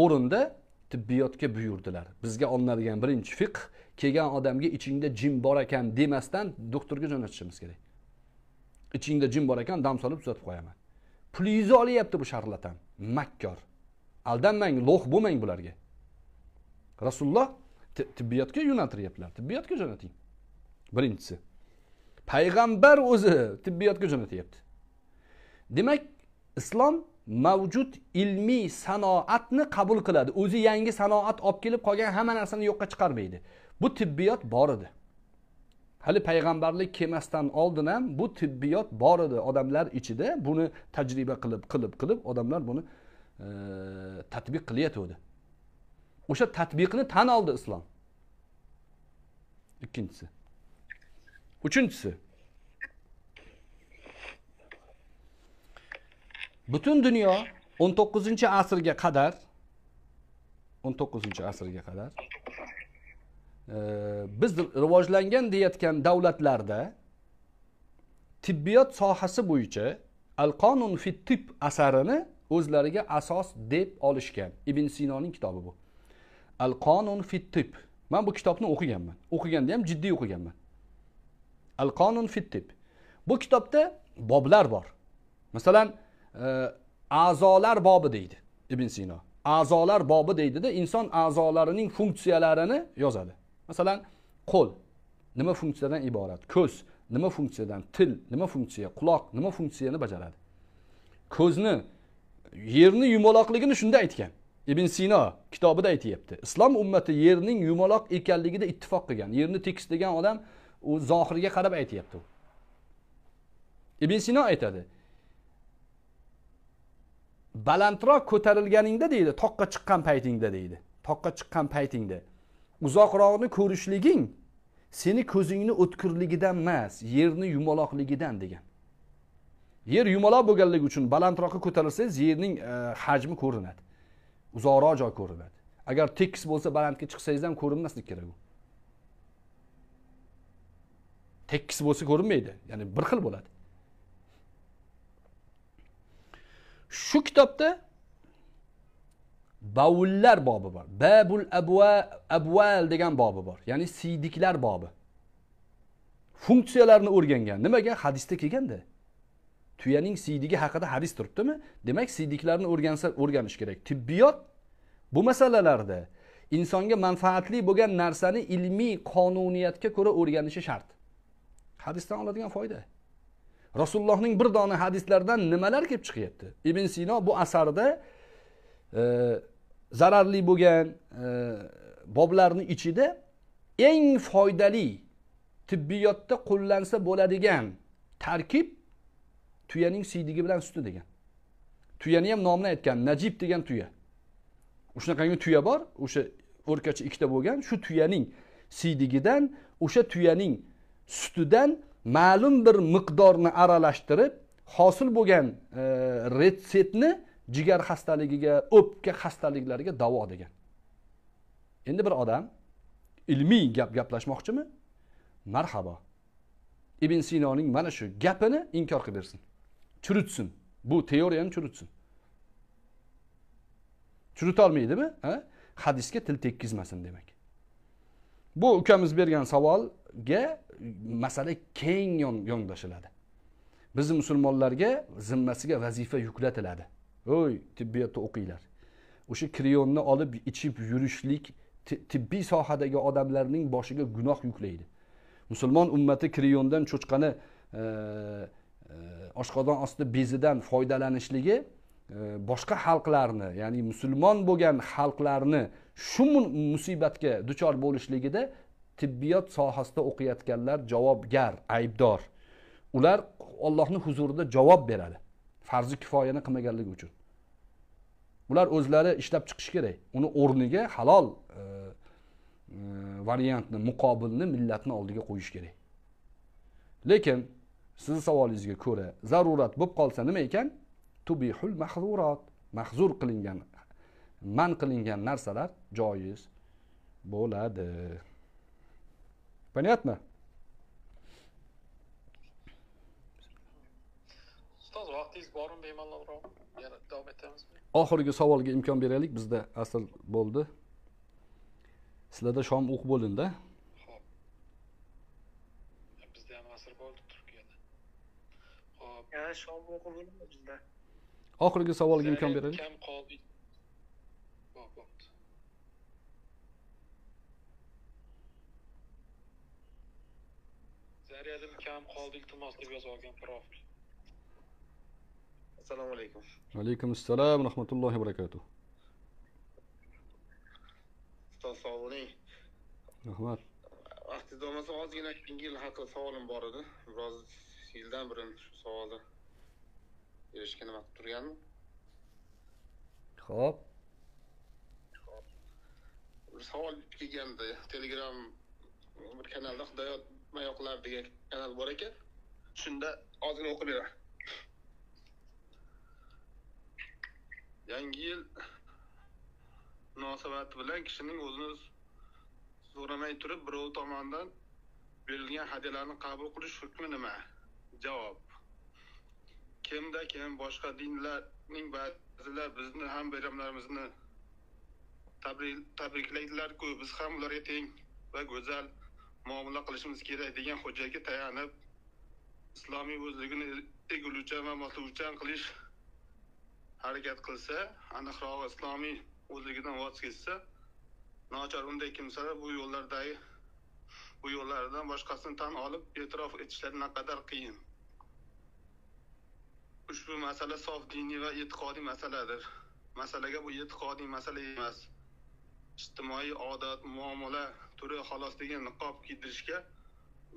o'rinda tibbiyotga buyurdilar bizga olinadigan birinchi fiqh kelgan odamga ichingda jin bor ekan demasdan doktorga jo'natishimiz kerak ichingda jin bor ekan dam solib tuzatib qo'yaman pulingizni olyapti bu sharlatan makkor aldanmang lo'h bo'lmang bularga rasululloh tibbiyotga yo'naltiryaptilar tibbiyotga jo'nating birinchisi payg'ambar o'zi tibbiyotga jo'natyapti demak islom mavjud ilmiy sanoatni qabul qiladi o'zi yangi sanoat olib kelib qolgan hamma narsani yo'qqa chiqarmaydi bu tibbiyot bor edi hali payg'ambarlik kelmasdan oldin ham bu tibbiyot bor edi odamlar ichida buni tajriba qilib qilib qilib odamlar buni e, tadbiq qilayotgandi o'sha tatbiqni tan oldi islom ikkinchisi uchinchisi butun dunyo 19 asrga qadar 19 asrga qadar e, biz rivojlangan deyayotgan davlatlarda tibbiyot sohasi bo'yicha al qonun fit tib asarini o'zlariga asos deb olishgan ibn sinoning kitobi bu al qonun fit tib man bu kitobni o'qiganman o'qiganda ham jiddiy o'qiganman al qonun fit tib bu kitobda boblar bor masalan a'zolar bobi deydi ibn sino a'zolar bobi deydida de, inson a'zolarining funksiyalarini yozadi masalan qo'l nima funksiyadan iborat ko'z nima funksiyadan til nima funksiya quloq nima funksiyani bajaradi ko'zni yerni yumaloqligini shunda aytgan ibn sino kitobida aytyapti islom ummati yerning yumaloq ekanligida ittifoq qilgan yerni tekis degan odam u zohirga qarab aytyapti u ibn sino aytadi balandroq ko'tarilganingda deydi toqqa chiqqan paytingda deydi toqqa chiqqan paytingda uzoqroqni ko'rishliging seni ko'zingni o'tkirligidan emas yerni yumaloqligidan degan yer yumaloq bo'lganligi uchun balandroqqa ko'tarilsangiz yerning e, hajmi ko'rinadi uzoqroq joy ko'rinadi agar tekis bo'lsa balandga chiqsangiz ham ko'rinmaslik kerak u tekis bo'lsa ko'rinmaydi ya'ni bir xil bo'ladi shu kitobda bavullar bobi bor babul abva abval degan bobi bor ya'ni siydiklar bobi funksiyalarni o'rgangan nimaga hadisda kelganda tuyaning siydigi haqida hadis turibdimi demak siydiklarni o'rgansa o'rganish kerak tibbiyot bu masalalarda insonga manfaatli bo'lgan narsani ilmiy qonuniyatga ko'ra o'rganishi shart hadisdan oladigan foyda rasulullohning bir dona hadislaridan nimalar kelib chiqyapti ibn sino bu asarida e, zararli bo'lgan e, boblarni ichida eng foydali tibbiyotda qo'llansa bo'ladigan tarkib tuyaning siydigi bilan suti degan tuyani ham nomini aytgan najib degan tuya shunaqangi tuya bor o'sha o'rkachi ikkita bo'lgan shu tuyaning siydigidan o'sha tuyaning sutidan ma'lum bir miqdorni aralashtirib hosil bo'lgan e, retseptni jigar xastaligiga o'pka xastaliklariga davo degan endi bir odam ilmiy gap gaplashmoqchimi marhabo ibn sinoning mana shu gapini inkor qilib bersin churitsin bu teoriyani churitsin churisolmaydimi hadisga til tekkizmasin demak bu ukamiz bergan savol ga masala keng yondashiladi bizni musulmonlarga zimmasiga vazifa yuklatiladi o'y tibbiyotda o'qinglar o'sha kriyonni olib ichib yurishlik tibbiy sohadagi odamlarning boshiga gunoh yuklaydi musulmon ummati kriyondan cho'chqani e, e, oshqozon osti bezidan foydalanishligi e, boshqa xalqlarni ya'ni musulmon bo'lgan xalqlarni shu musibatga duchor bo'lishligida tibbiyot sohasida o'qiyotganlar javobgar aybdor ular ollohni huzurida javob beradi farzi kifoyani qilmaganligi uchun ular o'zlari ishlab chiqishi kerak uni o'rniga halol e, e, variantni muqobilni millatni oldiga qo'yish kerak lekin sizni savolingizga ko'ra zarurat bo'lib qolsa nima ekan tubihul mahzurat mahzur qilingan man qilingan narsalar joiz bo'ladi Понятно? oxirgi savolga imkon beraylik bizda da bo'ldi sizlarda shom o'q bo'linda ho'p bizda ham asr bo'ldi turkiyada da shom o'qi bo'lindi bizda oxirgi savolga imkon beraylik kam qoldi reyalim kam qoldi iltimos deb yozib olgan profil assalomu alaykum alaykum assalom rahmatullohi va barakatuh ustoz sog' bo'ling rahmat vaqtingiz bo'lmasa ozgina yil haqida savolim bor edi biroz yildan burin shu savolni berishga nima qilib turgandim ho'p savol kelgandi telegram bir kanalda hidoyat yoqlar degan kanal bor ekan shunda ozgina o'qib beraman yangi yil munosabati bilan kishining o'zini so'ramay turib birov tomonidan berilgan hadyalarni qabul qilish hukmi nima javob kimda kim boshqa dinlarning ba'zilar bizni ham bayramlarimizni tabriklaydilarku biz ham ularga teng va go'zal muomala qilishimiz kerak degan hujjatga tayanib islomiy o'zligini egiluvchan va mosluvchan qilish harakat qilsa aniqrog'i islomiy o'zligidan voz kechsa nochor unday kimsalar bu yo'llardagi bu yo'llaridan boshqasini tan olib e'tirof etishlari naqadar qiyin ushbu masala sof diniy va e'tiqodiy masaladir masalaga bu e'tiqodiy masala emas ijtimoiy odat muomala turi xolos degan niqob kiydirishga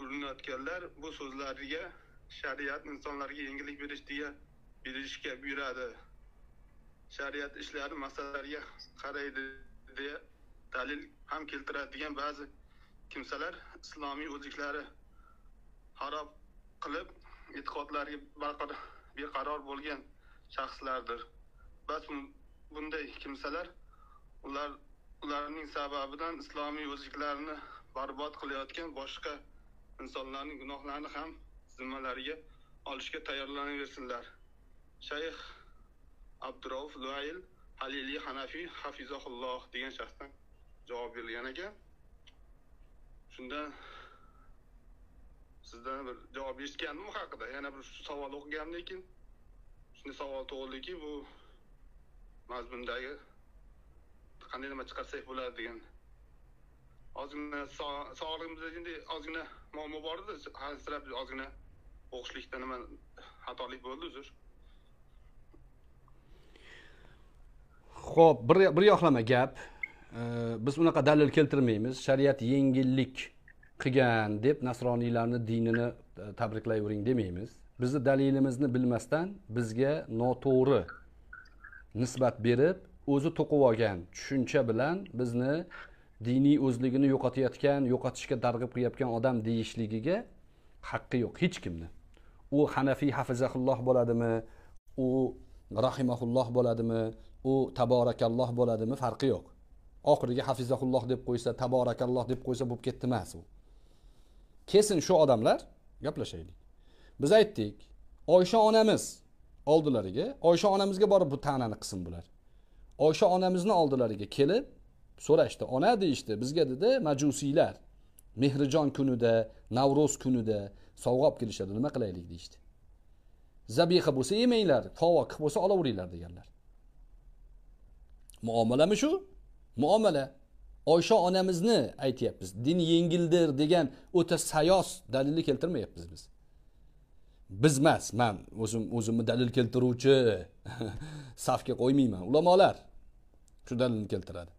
urinayotganlar bu so'zlariga shariat insonlarga yengillik berish deya berishga buyuradi shariat ishlari masalalarga qaraydi deya dalil ham keltiradigan ba'zi kimsalar islomiy o'zliklari harob qilib e'tiqodlariga beqaror bo'lgan shaxslardir bas bunday kimsalar ular ularning sababidan islomiy o'ziklarini barbod qilayotgan boshqa insonlarning gunohlarini ham zimmalariga olishga tayyorlanaversinlar shayx abdurauf luayl halili hanafiy hafizaulloh degan shaxsdan javob berilgan ekan shunda sizdan bir javob eshitgandim haqida yana bir savol o'qigandim lekin shunday savol tug'ildiki bu mazmundagi qanday nima chiqarsak bo'ladi degan ozgina sog'lig'imizda endi ozgina muammo bor edi hansirab ozgina o'qishlikda nima xatolik bo'ldi uzr ho'p bir bir yoqlama gap biz unaqa dalil keltirmaymiz shariat yengillik qilgan deb nasroniylarni dinini e, tabriklayvering demaymiz bizni dalilimizni bilmasdan bizga noto'g'ri nisbat berib o'zi to'qib olgan tushuncha bilan bizni diniy o'zligini yo'qotayotgan yo'qotishga targ'ib qilayotgan odam deyishligiga haqqi yo'q hech kimni u hanafiy hafizahulloh bo'ladimi u rahimaulloh bo'ladimi u taborakalloh bo'ladimi farqi yo'q oxiriga hafizahulloh deb qo'ysa taborakalloh deb qo'ysa bo'lib ketdi emas u kesin shu odamlar gaplashaylik biz aytdik oysha onamiz oldilariga oysha onamizga borib bu ta'nani qilsin bular oysha onamizni oldilariga kelib so'rashdi ona deyishdi bizga dedi majusiylar mehrijon kunida navro'z kunida sovg'a olib kelishadi nima qilaylik deyishdi zabiha bo'lsa yemanglar qilib bo'lsa olaveringlar deganlar muomalami shu muomala oysha onamizni aytyapmiz din yengildir degan o'ta sayoz dalilni keltirmayapmiz biz biz emas man o'zim o'zimni dalil keltiruvchi safga qo'ymayman ulamolar shu dalilni keltiradi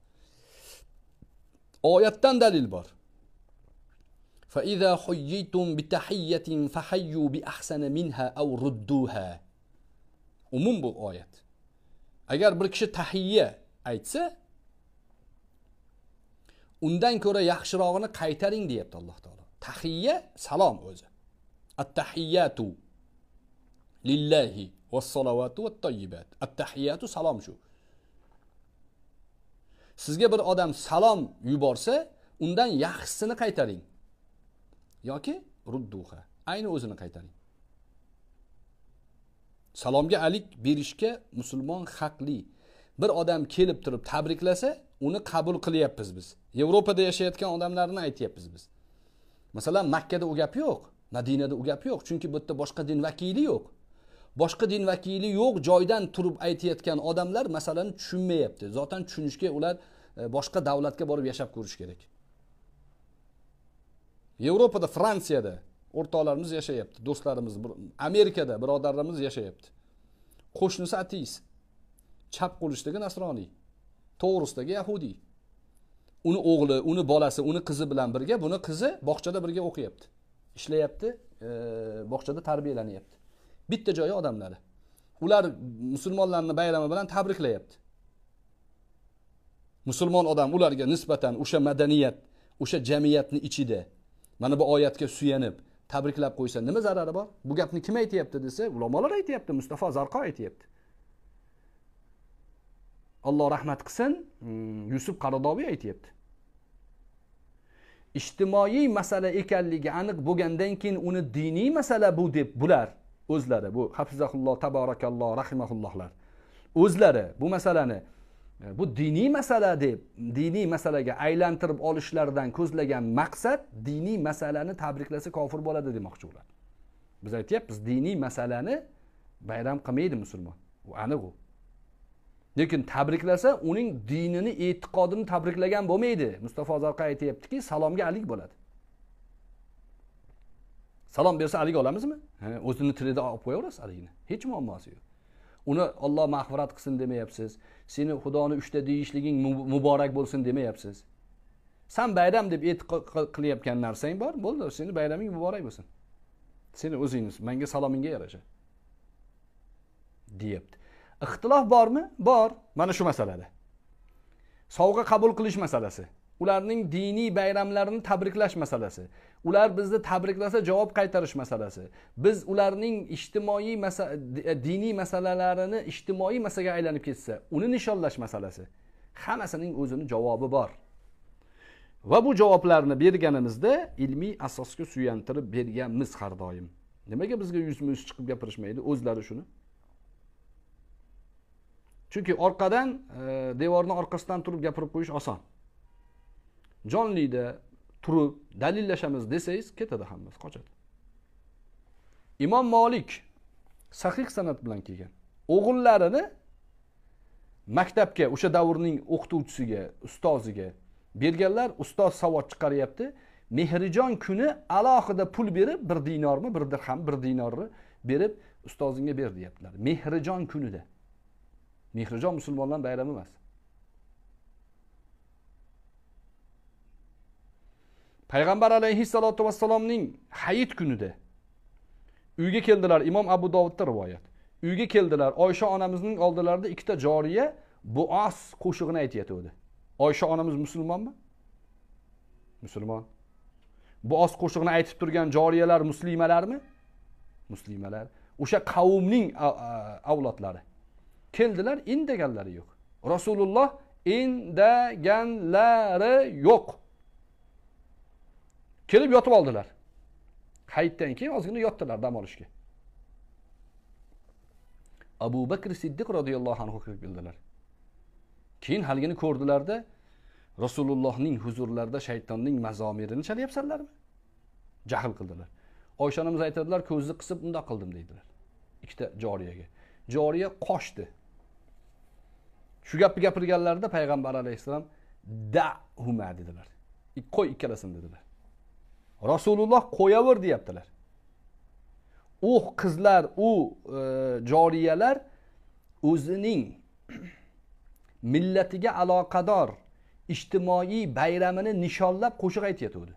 oyatdan dalil bor umum bu oyat agar bir kishi tahiyya aytsa undan ko'ra yaxshirog'ini qaytaring deyapti alloh taolo tahiyya salom o'zi attahiyatu lillahi vassalovatu vattoyibat attahiyatu salom shu sizga bir odam salom yuborsa undan yaxshisini qaytaring yoki rudduha ayni o'zini qaytaring salomga alik berishga musulmon haqli bir odam kelib turib tabriklasa uni qabul qilyapmiz biz yevropada yashayotgan odamlarni aytyapmiz biz masalan makkada u gap yo'q madinada u gap yo'q chunki bu yerda boshqa din vakili yo'q boshqa din vakili yo'q joydan turib aytayotgan odamlar masalani tushunmayapti zotan tushunishga ular e, boshqa davlatga borib yashab ko'rish kerak yevropada fransiyada o'rtoqlarimiz yashayapti do'stlarimiz amerikada birodarlarimiz yashayapti qo'shnisi ateist chap qo'lishdagi nasroniy to'g'risidagi yahudiy uni o'g'li uni bolasi uni qizi bilan birga buni qizi bog'chada birga o'qiyapti ishlayapti e, bog'chada tarbiyalanyapti bitta joyi odamlari ular musulmonlarni bayrami bilan tabriklayapti musulmon odam ularga nisbatan o'sha madaniyat o'sha jamiyatni ichida mana bu oyatga suyanib tabriklab qo'ysa nima zarari bor bu gapni kim aytyapti desa ulamolar aytyapti mustafo zarqo aytyapti alloh rahmat qilsin hmm, yusuf qaradoviy aytyapti ijtimoiy masala ekanligi aniq bo'lgandan keyin uni diniy masala bu deb bular o'zlari bu hafizahulloh taborakalloh rahimaullohlar o'zlari bu masalani e, bu diniy masala deb diniy masalaga aylantirib olishlaridan ko'zlagan maqsad diniy masalani tabriklasa kofir bo'ladi demoqchi ular biz aytyapmiz diniy masalani bayram qilmaydi musulmon u aniq u lekin tabriklasa uning dinini e'tiqodini tabriklagan bo'lmaydi mustafo zarqa aytyaptiki salomga alik bo'ladi salom bersa haligi olamizmi o'zini tilida olib qo'yaverasiz haligini hech muammosi yo'q uni olloh mag'firat qilsin demayapsiz seni xudoni uchta deyishliging muborak bo'lsin demayapsiz san bayram deb e'tiqod qilayotgan narsang bor bo'ldi seni bayraming muborak bo'lsin seni o'zingiz manga salomingga yarasha deyapti ixtilof bormi bor mana shu masalada sovg'a qabul qilish masalasi ularning diniy bayramlarini tabriklash masalasi ular bizni tabriklasa javob qaytarish masalasi biz ularning ijtimoiy masa diniy masalalarini ijtimoiy masalaga aylanib ketsa uni nishonlash masalasi hammasining o'zini javobi bor va bu javoblarni berganimizda ilmiy asosga suyantirib berganmiz har doim nimaga bizga yuzma yuz chiqib gapirishmaydi o'zlari shuni chunki orqadan e, devorni orqasidan turib gapirib qo'yish oson jonlida turib dalillashamiz desangiz ketadi hammasi qochadi imom molik sahih san'at bilan kelgan o'g'illarini maktabga o'sha davrning o'qituvchisiga ustoziga berganlar ustoz savod chiqaryapti mehrijon kuni alohida pul berib bir dinormi bir dirham bir dinorni berib ustozingga ber deyaptilar mehrijon kunida mehrijon musulmonlarni bayrami emas payg'ambar alayhissalotu vassalomning hayit kunida uyga keldilar imom abu dovudda rivoyat uyga keldilar oysha onamizning oldilarida ikkita joriya buos qo'shig'ini aytayotgandi oysha onamiz musulmonmi musulmon buos qo'shig'ini aytib turgan joriyalar muslimalarmi muslimalar o'sha qavmning avlodlari keldilar indaganlari yo'q rasululloh indaganlari yo'q kelib yotib oldilar hayitdan keyin ozgina yotdilar dam olishga abu bakr siddiq roziyallohu anhu kirib keldilar keyin haligini ko'rdilarda rasulullohning huzurlarida shaytonning mazomirini chalyapsanlarmi jahl qildilar oysha onamiz aytadilar ko'zni qisib undoq qildim deydilar ikkita joriyaga joriya qochdi shu gapni gapirganlarida payg'ambar alayhissalom huma dedilar qo'y ikkalasini dedilar rasululloh qo'yaver deyaptilar u o'h qizlar u e, joriyalar o'zining millatiga aloqador ijtimoiy bayramini nishonlab qo'shiq aytayotgandi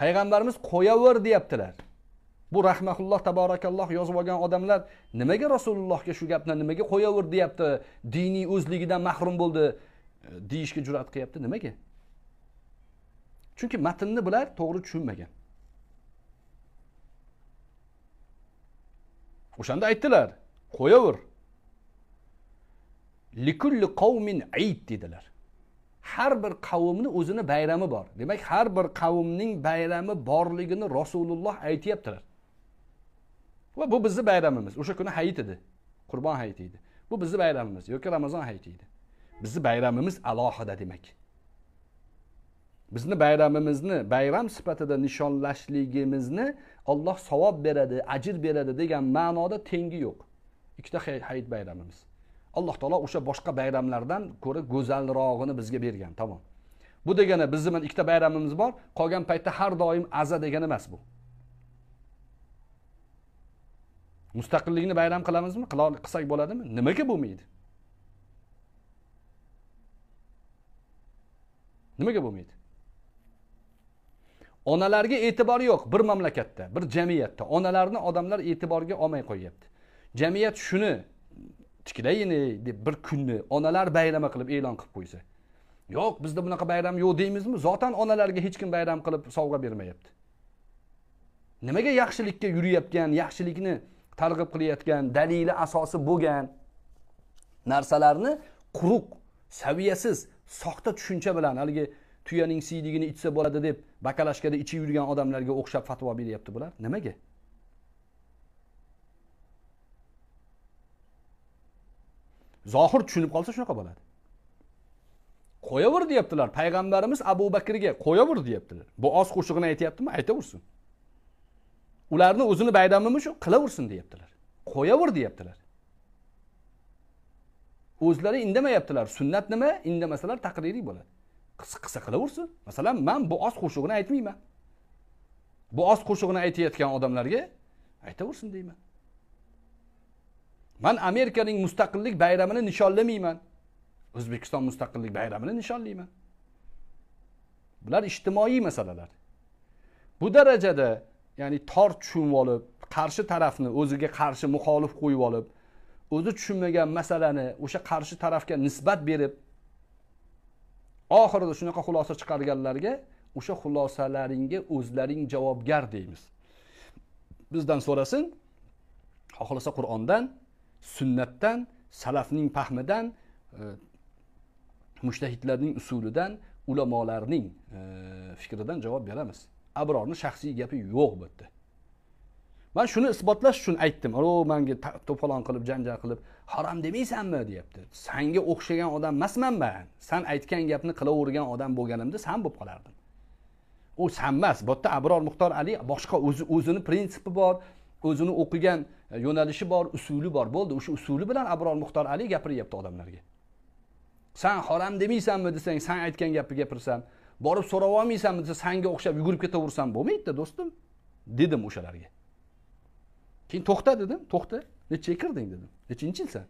payg'ambarimiz qo'yaver deyaptilar bu rahmatulloh taborakalloh yozib olgan odamlar nimaga rasulullohga shu gapni nimaga qo'yaver deyapti diniy o'zligidan mahrum bo'ldi e, deyishga jur'at qilyapti nimaga chunki matnni bular to'g'ri tushunmagan o'shanda aytdilar qo'yaver likulli qavmin ayit dedilar har bir qavmni o'zini bayrami bor demak har bir qavmning bayrami borligini rasululloh aytyaptilar va bu bizni bayramimiz o'sha kuni hayit edi qurbon hayiti edi bu bizni bayramimiz yoki ramazon hayiti edi bizni bayramimiz alohida demak bizni bayramimizni bayram sifatida nishonlashligimizni olloh savob beradi ajr beradi degan ma'noda tengi yo'q ikkita hayit bayramimiz alloh taolo o'sha boshqa bayramlardan ko'ra go'zalrog'ini bizga bergan tamom bu degani bizni mana ikkita bayramimiz bor qolgan paytda har doim aza degani emas bu mustaqillikni bayram qilamizmi qilsak bo'ladimi nimaga bo'lmaydi nimaga bo'lmaydi onalarga e'tibor yo'q bir mamlakatda bir jamiyatda onalarni odamlar e'tiborga olmay qo'yyapti jamiyat shuni tiklayini deb bir kunni onalar bayrami qilib e'lon qilib qo'ysa yo'q bizda bunaqa bayram yo'q deymizmi zotan onalarga hech kim bayram qilib sovg'a bermayapti nimaga yaxshilikka yurayotgan yaxshilikni targ'ib qilayotgan dalili asosi bo'lgan narsalarni quruq saviyasiz soxta tushuncha bilan haligi tuyaning siydigini ichsa bo'ladi deb bakalashkada ichib yurgan odamlarga o'xshab fatvo beryapti bular nimaga zohir tushunib qolsa shunaqa bo'ladi qo'yaver deyaptilar payg'ambarimiz abu bakrga qo'yaver deyaptilar bu oz qo'shig'ini aytyaptimi aytaversin ularni o'zini bayramimi shu qilaversin deyaptilar qo'yaver deyaptilar o'zlari indamayaptilar sunnat nima indamasalar taqririy bo'ladi qilsa qilaversin masalan man bu oz qo'shig'ini aytmayman bu oz qo'shig'ini aytayotgan odamlarga aytaversin deyman man amerikaning mustaqillik bayramini nishonlamayman o'zbekiston mustaqillik bayramini nishonlayman bular ijtimoiy masalalar bu darajada ya'ni tor tushunib olib qarshi tarafni o'ziga qarshi muxolif qo'yib olib o'zi tushunmagan masalani o'sha qarshi tarafga nisbat berib oxirida shunaqa xulosa chiqarganlarga o'sha xulosalaringga o'zlaring javobgar deymiz bizdan so'rasin xohlasa qur'ondan sunnatdan salafning fahmidan e, mushtahidlarning usulidan ulamolarning e, fikridan javob beramiz abrorni shaxsiy gapi yo'q bu yerda man shuni isbotlash uchun aytdim ro manga to'polon qilib janjal qilib harom demaysanmi deyapti sanga o'xshagan odam emasman man san aytgan gapni qilavergan odam bo'lganimda san bo'lib qolardim u san emas bu yerda abror muxtor ali boshqa o'zi o'zini prinsipi bor o'zini o'qigan e, yo'nalishi bor usuli bor bo'ldi o'sha usuli bilan abror muxtor ali gapiryapti odamlarga san harom demaysanmi desang san aytgan gapni gapirsam borib so'rab olmaysanmi desa sanga o'xshab yugurib ketaversam bo'lmaydida do'stim dedim o'shalarga keyin to'xta dedim to'xta nechaga kirding dedim nechinchi yilsan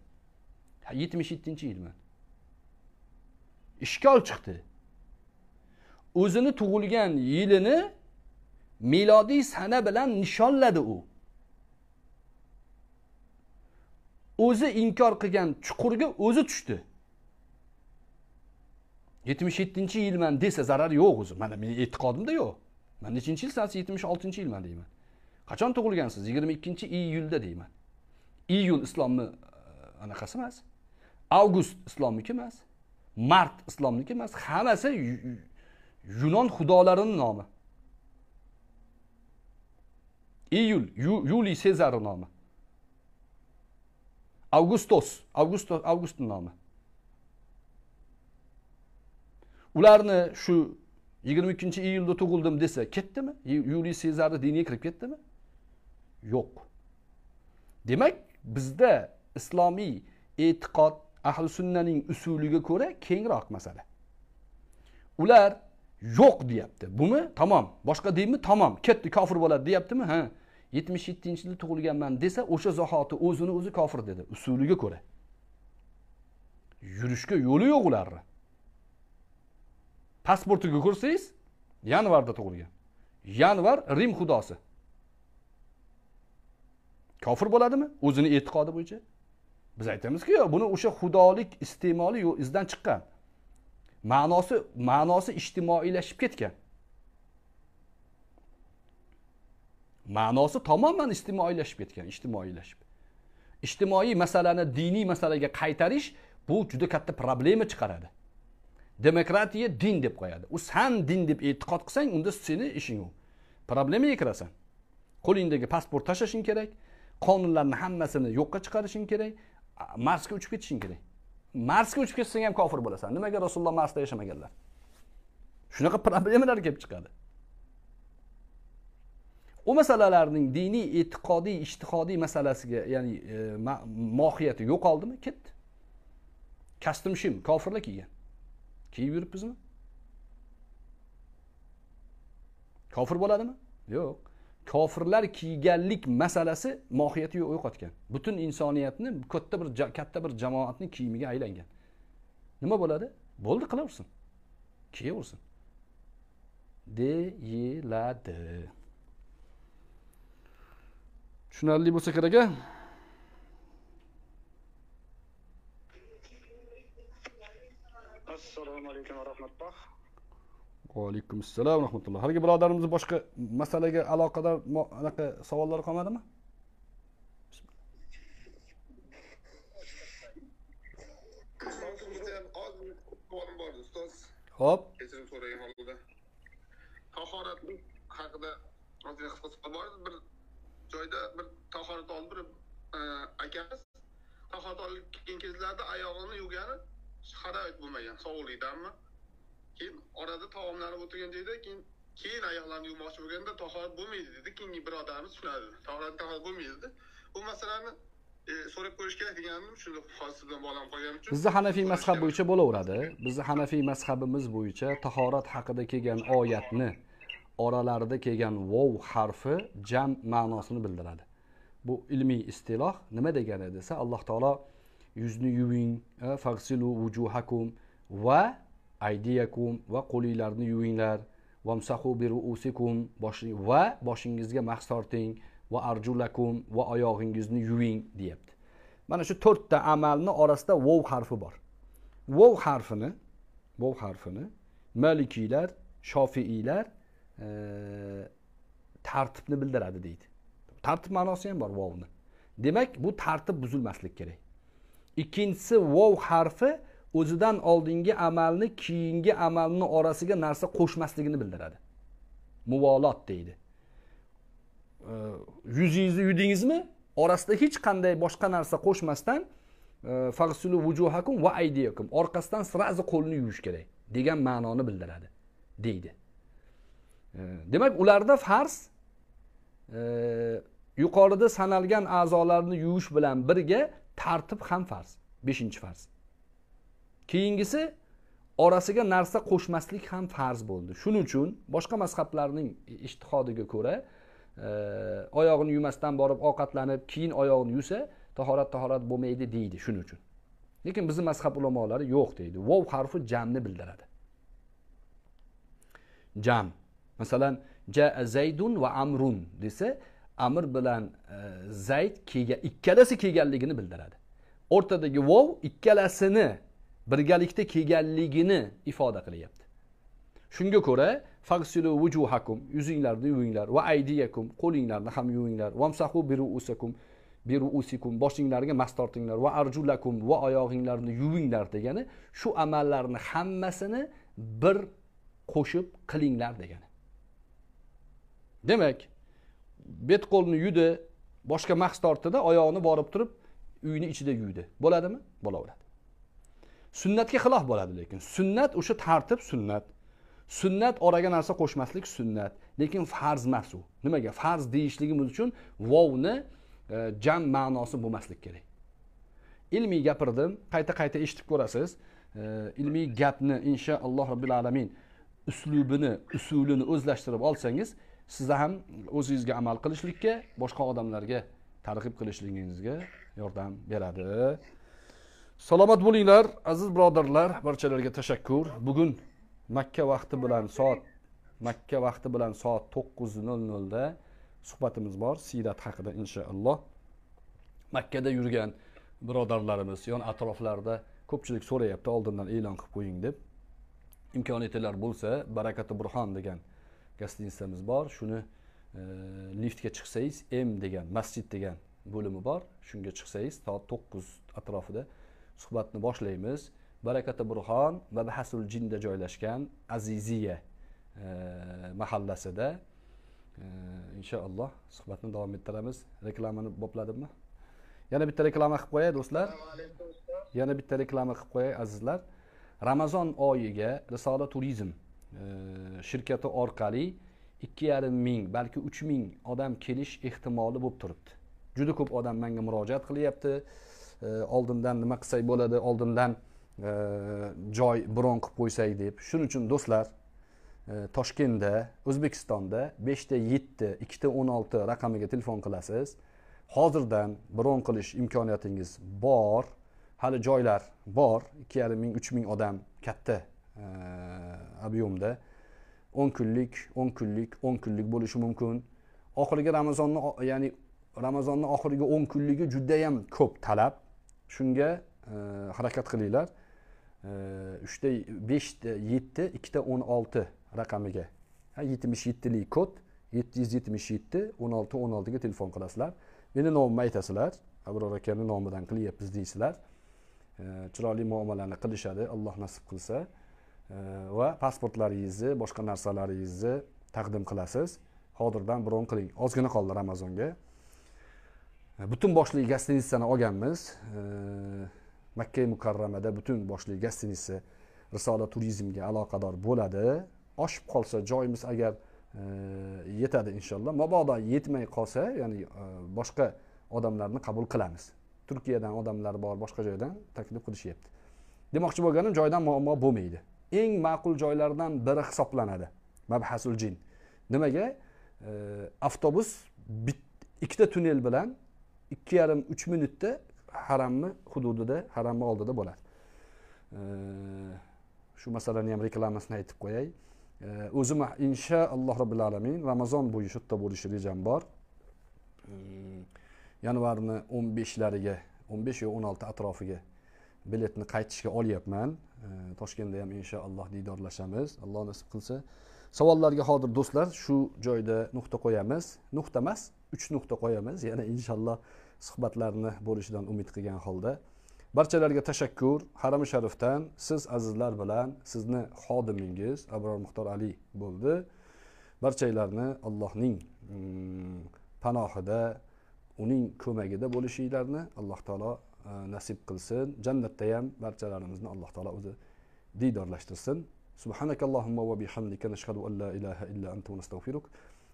yetmish yettinchi yilman olib chiqdi o'zini tug'ilgan yilini milodiy sana bilan nishonladi u o'zi inkor qilgan chuqurga o'zi tushdi yetmish yettinchi yilman desa zarar yo'q o'zi mana meni e'tiqodimda yo'q man nechinchi yilsan desa yetmish oltinchi yilman deyman qachon tug'ilgansiz yigirma ikkinchi iyulda deyman iyul islomni e, anaqasi emas avgust islomniki emas mart islomniki emas hammasi yunon xudolarini nomi iyul yuliy sezarni nomi avgustos avgusto avgustni nomi ularni shu yigirma ikkinchi iyulda tug'ildim desa ketdimi yuliy sezarni diniga kirib ketdimi yo'q demak bizda islomiy e'tiqod ahli sunnaning usuliga ko'ra kengroq masala ular yo'q deyapti bumi tamom boshqa deymi tamom ketdi kofir bo'ladi deyaptimi ha yetmish yettinchi tug'ilganman desa o'sha zahoti o'zini o'zi kofir dedi usuliga ko'ra yurishga yo'li yo'q ularni pasportiga ko'rsangiz yanvarda tug'ilgan yanvar rim xudosi kofir bo'ladimi o'zini e'tiqodi bo'yicha biz aytamizki yo'q buni o'sha xudolik iste'moli izdan chiqqan ma'nosi ma'nosi ijtimoiylashib ketgan ma'nosi tamoman ijtimoiylashib ketgan ijtimoiylashib ijtimoiy masalani diniy masalaga qaytarish bu juda katta problema chiqaradi demokratiya din deb qo'yadi u san din deb e'tiqod qilsang unda seni ishing u problemaga kirasan qo'lingdagi pasport tashlashing kerak qonunlarni hammasini yo'qqa chiqarishing kerak marsga uchib ketishing kerak marsga uchib ketsang ham kofir bo'lasan nimaga rasululloh marsda yashamaganlar shunaqa problemalar kelib chiqadi u masalalarning diniy e'tiqodiy ishtihodiy masalasiga ya'ni e, mohiyati yo'qoldimi ketdi kostyum shim kofirlar kiygan kiyib yuribmizmi kofir bo'ladimi yo'q kofirlar kiyganlik masalasi mohiyati yo'qotgan butun insoniyatni katta bir katta bir jamoatni kiyimiga aylangan nima bo'ladi bo'ldi qilaversin kiyaversin deyiladi tushunarli bo'lsa kerak a assalomu alaykum va rahmatulloh Aleyküm selam rahmetullah. Haligi birodarimizni boshqa masalaga aloqador anaqa savollari qolmadimi? Xo'p. Kechirim so'rayman holda. Tahorat haqida ozgina qisqa bor bir joyda bir tahorat oldirib e, akamiz tahorat olgan kezlarda oyog'ini yuvgani sharoit bo'lmagan sovuqlikdanmi? keyin orada taomlanib o'tirgan joyda keyin keyin oyoqlarini yuvmoqchi bo'lganda tahorat bo'lmaydi dedi keyin birodarimiz tushunadi tahorat tahorat bo'lmaydi bu masalani e, so'rab ko'rish kerak degandim shunda hozir bilan bog'lanib qolgani uchun bizni hanafiy mazhab bo'yicha bo'laveradi bizni hanafiy mazhabimiz bo'yicha tahorat haqida kelgan oyatni oralarida kelgan vov harfi jam ma'nosini bildiradi bu ilmiy istiloh nima degani desa alloh taolo yuzni yuving e, va aydiyakum va qo'linglarni yuvinglar vamsahu biruusikum va boshingizga mahs torting va arjulakum va oyog'ingizni yuving deyapti mana shu to'rtta amalni orasida vov harfi bor vov harfini vov harfini malikiylar shofiiylar e, tartibni bildiradi deydi tartib ma'nosi ham bor vovni demak bu tartib buzilmaslik kerak ikkinchisi vov harfi o'zidan oldingi amalni keyingi amalni orasiga narsa qo'shmasligini bildiradi muvolot deydi yuzingizni yudingizmi orasida hech qanday boshqa narsa qo'shmasdan e, fag'sulu vujuhakum va aydiyakum orqasidan сразу qo'lni yuvish kerak degan ma'noni bildiradi deydi demak ularda farz e, yuqorida sanalgan a'zolarni yuvish bilan birga tartib ham farz beshinchi farz keyingisi orasiga narsa qo'shmaslik ham farz bo'ldi shuning uchun boshqa mazhablarning ishtihodiga ko'ra e, oyog'ini yuvmasdan borib ovqatlanib keyin oyog'ini yuvsa tahorat tahorat bo'lmaydi deydi shuning uchun lekin bizni mazhab ulamolari yo'q deydi vov harfi jamni bildiradi jam masalan ja zaydun va amrun desa amr bilan e, zayd kelgan ikkalasi kelganligini bildiradi o'rtadagi vov ikkalasini birgalikda kelganligini ifoda qilyapti shunga ko'ra fagsilu vujuhakum yuzinglarni yuvinglar va aydiyakum qo'linglarni ham yuvinglar vamsahu biruusakum biruusikum boshinglarga mas tortinglar va arjulakum va oyog'inglarni yuvinglar degani shu amallarni hammasini bir qo'shib qilinglar degani demak bet qo'lni yuvdi boshqa mahs tortdida oyog'ini borib turib uyni ichida yuvdi bo'ladimi bo'laveradi sunnatga xilof bo'ladi lekin sunnat o'sha tartib sunnat sunnat oraga narsa qo'shmaslik sunnat lekin farz emas u nimaga farz deyishligimiz uchun vovni e, jam ma'nosi bo'lmaslik kerak ilmiy gapirdim qayta qayta eshitib ko'rasiz e, ilmiy gapni inshaalloh robbil alamin uslubini usulini o'zlashtirib olsangiz sizni ham o'zingizga amal qilishlikka boshqa odamlarga targ'ib qilishligingizga yordam beradi salomat bo'linglar aziz birodarlar barchalarga tashakkur bugun makka vaqti bilan soat makka vaqti bilan soat to'qqiz nol nolda suhbatimiz bor siyrat haqida inshaalloh makkada yurgan birodarlarimiz yon atroflarda ko'pchilik so'rayapti oldindan e'lon qilib qo'ying deb imkoniyatinglar bo'lsa barakati burxon degan gostinitsamiz bor shuni e, liftga chiqsangiz m degan masjid degan bo'limi bor shunga chiqsangiz soat to'qqiz atrofida suhbatni boshlaymiz barakati burxon va bahasul jinda joylashgan aziziya e, mahallasida e, inshaalloh suhbatni davom ettiramiz reklamani bopladimmi yana bitta reklama qilib qo'yay do'stlar yana bitta reklama qilib qo'yay azizlar ramazon oyiga risola turizm e, shirkati orqali ikki yarim ming balki uch ming odam kelish ehtimoli bo'lib turibdi juda ko'p odam manga murojaat qilyapti oldindan nima qilsak bo'ladi oldindan e, joy bron qilib qo'ysak deb shuning uchun do'stlar e, toshkentda o'zbekistonda beshta yetti ikkita o'n olti raqamiga telefon qilasiz hozirdan bron qilish imkoniyatingiz bor hali joylar bor ikki yarim ming uch ming odam katta obyomda e, объемda o'n kunlik o'n kunlik o'n kunlik bo'lishi mumkin oxirgi ramazonni ya'ni ramazonni oxirgi o'n kunligi judayam ko'p talab shunga e, harakat qilinglar e, uchta beshta yetti ikkita o'n olti raqamiga yetmish yettilik kod yetti yuz yetmish yetti o'n olti o'n oltiga telefon qilasizlar meni nomimni aytasizlar abror akani nomidan qilyapmiz deysizlar e, chiroyli muomalani qilishadi alloh nasib qilsa va pasportlaringizni boshqa narsalaringizni taqdim qilasiz hozirdan bron qiling ozgina qoldi ramazonga butun boshli gostinitsani olganmiz makka mukarramada butun boshli gostinitsa risola turizmga aloqador bo'ladi oshib qolsa joyimiz agar e, yetadi inshaalloh mabodo yetmay qolsa ya'ni e, boshqa odamlarni qabul qilamiz turkiyadan odamlar bor boshqa joydan taklif qilishyapti demoqchi bo'lganim joydan muammo bo'lmaydi eng ma'qul joylardan biri hisoblanadi mabhasul jin nimaga e, avtobus ikkita tunnel bilan ikki yarim uch minutda haramni hududida haramni oldida bo'ladi shu masalani ham reklamasini aytib qo'yay o'zim inshaalloh robbil alamin ramazon bo'yi shu yerda bo'lish rejam bor yanvarni o'n beshlariga o'n besh yo o'n olti atrofiga biletni qaytishga olyapman toshkentda ham inshaalloh diydorlashamiz alloh nasib qilsa savollarga hozir do'stlar shu joyda nuqta qo'yamiz nuqta emas uch nuqta qo'yamiz yana inshaalloh suhbatlarni bo'lishidan umid qilgan holda barchalarga tashakkur harami sharifdan siz azizlar bilan sizni xodimingiz abror muxtor ali bo'ldi barchanglarni allohning mm, panohida uning ko'magida bo'lishinglarni alloh taolo e, nasib qilsin jannatda ham barchalarimizni alloh taolo o'zi diydorlashtirsin subhanakallohumma va bihamdika nashhadu an la ilaha illa anta